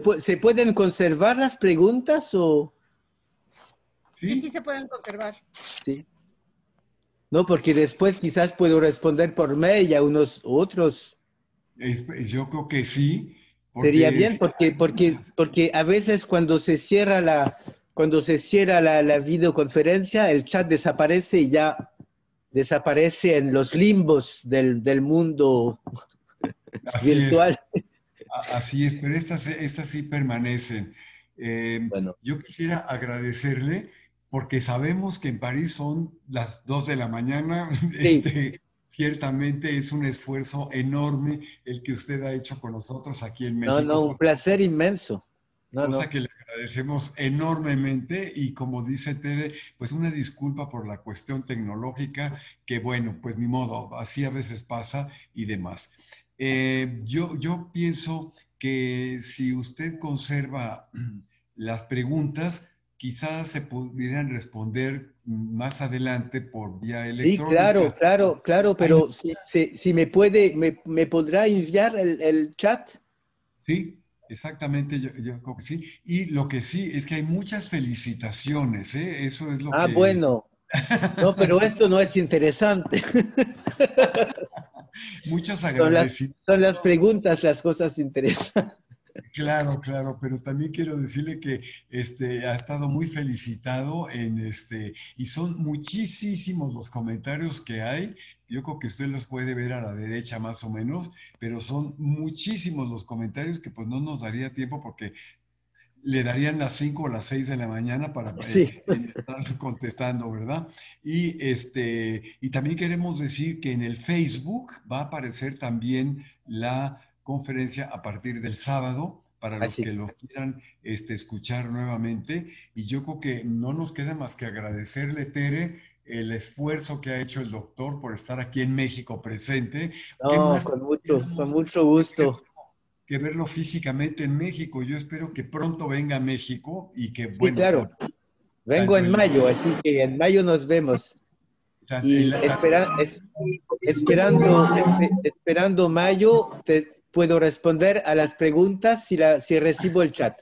puede... se, pueden conservar las preguntas o...? sí, sí se pueden conservar. Sí. No, porque después quizás puedo responder por mail a unos otros yo creo que sí. Sería bien, porque, porque, porque a veces cuando se cierra la, cuando se cierra la, videoconferencia, el chat desaparece y ya desaparece en los limbos del, mundo virtual. Así es, pero estas, estas sí permanecen. Em, bueno. Yo quisiera agradecerle porque sabemos que en París son las 2 de la mañana. Este, Ciertamente es un esfuerzo enorme el que usted ha hecho con nosotros aquí en México. No, no, un placer inmenso. No, cosa que le agradecemos enormemente y como dice Tere, pues una disculpa por la cuestión tecnológica, que bueno, pues ni modo, así a veces pasa y demás. Eh, yo, yo pienso que si usted conserva las preguntas, quizás se pudieran responder más adelante por vía electrónica. Sí, claro, claro, claro, pero si, me puede, me, podrá enviar el, chat. Sí, Exactamente, yo, yo, sí. Y lo que sí es que hay muchas felicitaciones, ¿eh? Eso es lo ah, que. Ah, bueno. No, pero esto no es interesante. muchas agradecimientos. Son las, son las preguntas las cosas interesantes. Claro, claro, pero también quiero decirle que este, ha estado muy felicitado en este, y son muchísimos los comentarios que hay. Yo creo que usted los puede ver a la derecha más o menos, pero son muchísimos los comentarios que pues no nos daría tiempo porque le darían las 5 o las 6 de la mañana para estar contestando, ¿verdad? Y, este, y también queremos decir que en el Facebook va a aparecer también la conferencia a partir del sábado para los que lo quieran este, escuchar nuevamente. Y yo creo que no nos queda más que agradecerle, Tere, el esfuerzo que ha hecho el doctor por estar aquí en México presente. No, con mucho, con mucho gusto. Que, verlo físicamente en México. Yo espero que pronto venga a México y que, bueno. claro. Vengo en mayo, así que en mayo nos vemos. Y esperando, este, esperando mayo, te, puedo responder a las preguntas si, la, recibo el chat.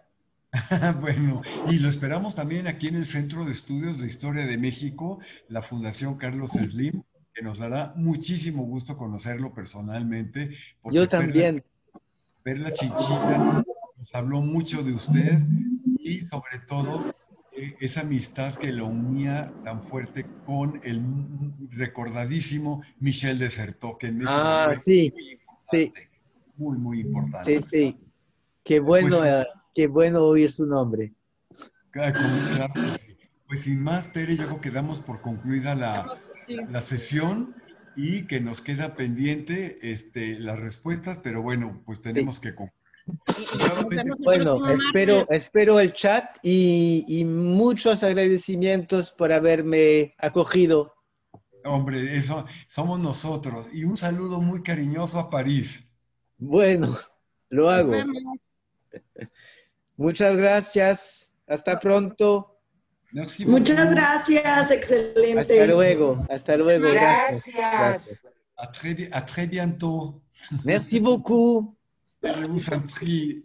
bueno, y lo esperamos también aquí en el Centro de Estudios de Historia de México, la Fundación Carlos Slim, que nos dará muchísimo gusto conocerlo personalmente. Yo también. Ver la Chichita nos habló mucho de usted y sobre todo eh, esa amistad que lo unía tan fuerte con el recordadísimo Michel Desertó, que en México ah, fue muy importante. Sí muy, muy importante. Sí, sí. Qué eh, pues bueno, eh, qué bueno oír su nombre. Ah, pues sin más, Tere, yo creo que damos por concluida la, sesión y que nos queda pendiente este, las respuestas, pero bueno, pues tenemos que concluir. Bueno, espero, espero el chat y, y, muchos agradecimientos por haberme acogido. Hombre, eso somos nosotros. Y un saludo muy cariñoso a París. Bueno, lo hago. Muchas gracias. Hasta pronto. Merci Muchas gracias, excelente. Hasta luego, hasta luego. Gracias. À, très, à très bientôt. Merci beaucoup. Je vous en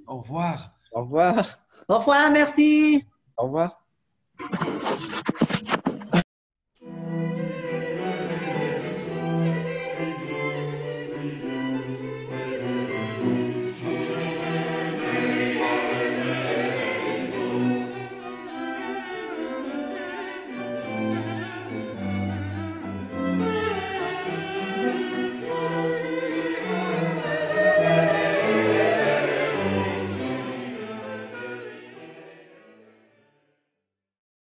Au revoir. Au revoir. Au revoir, merci. Au revoir.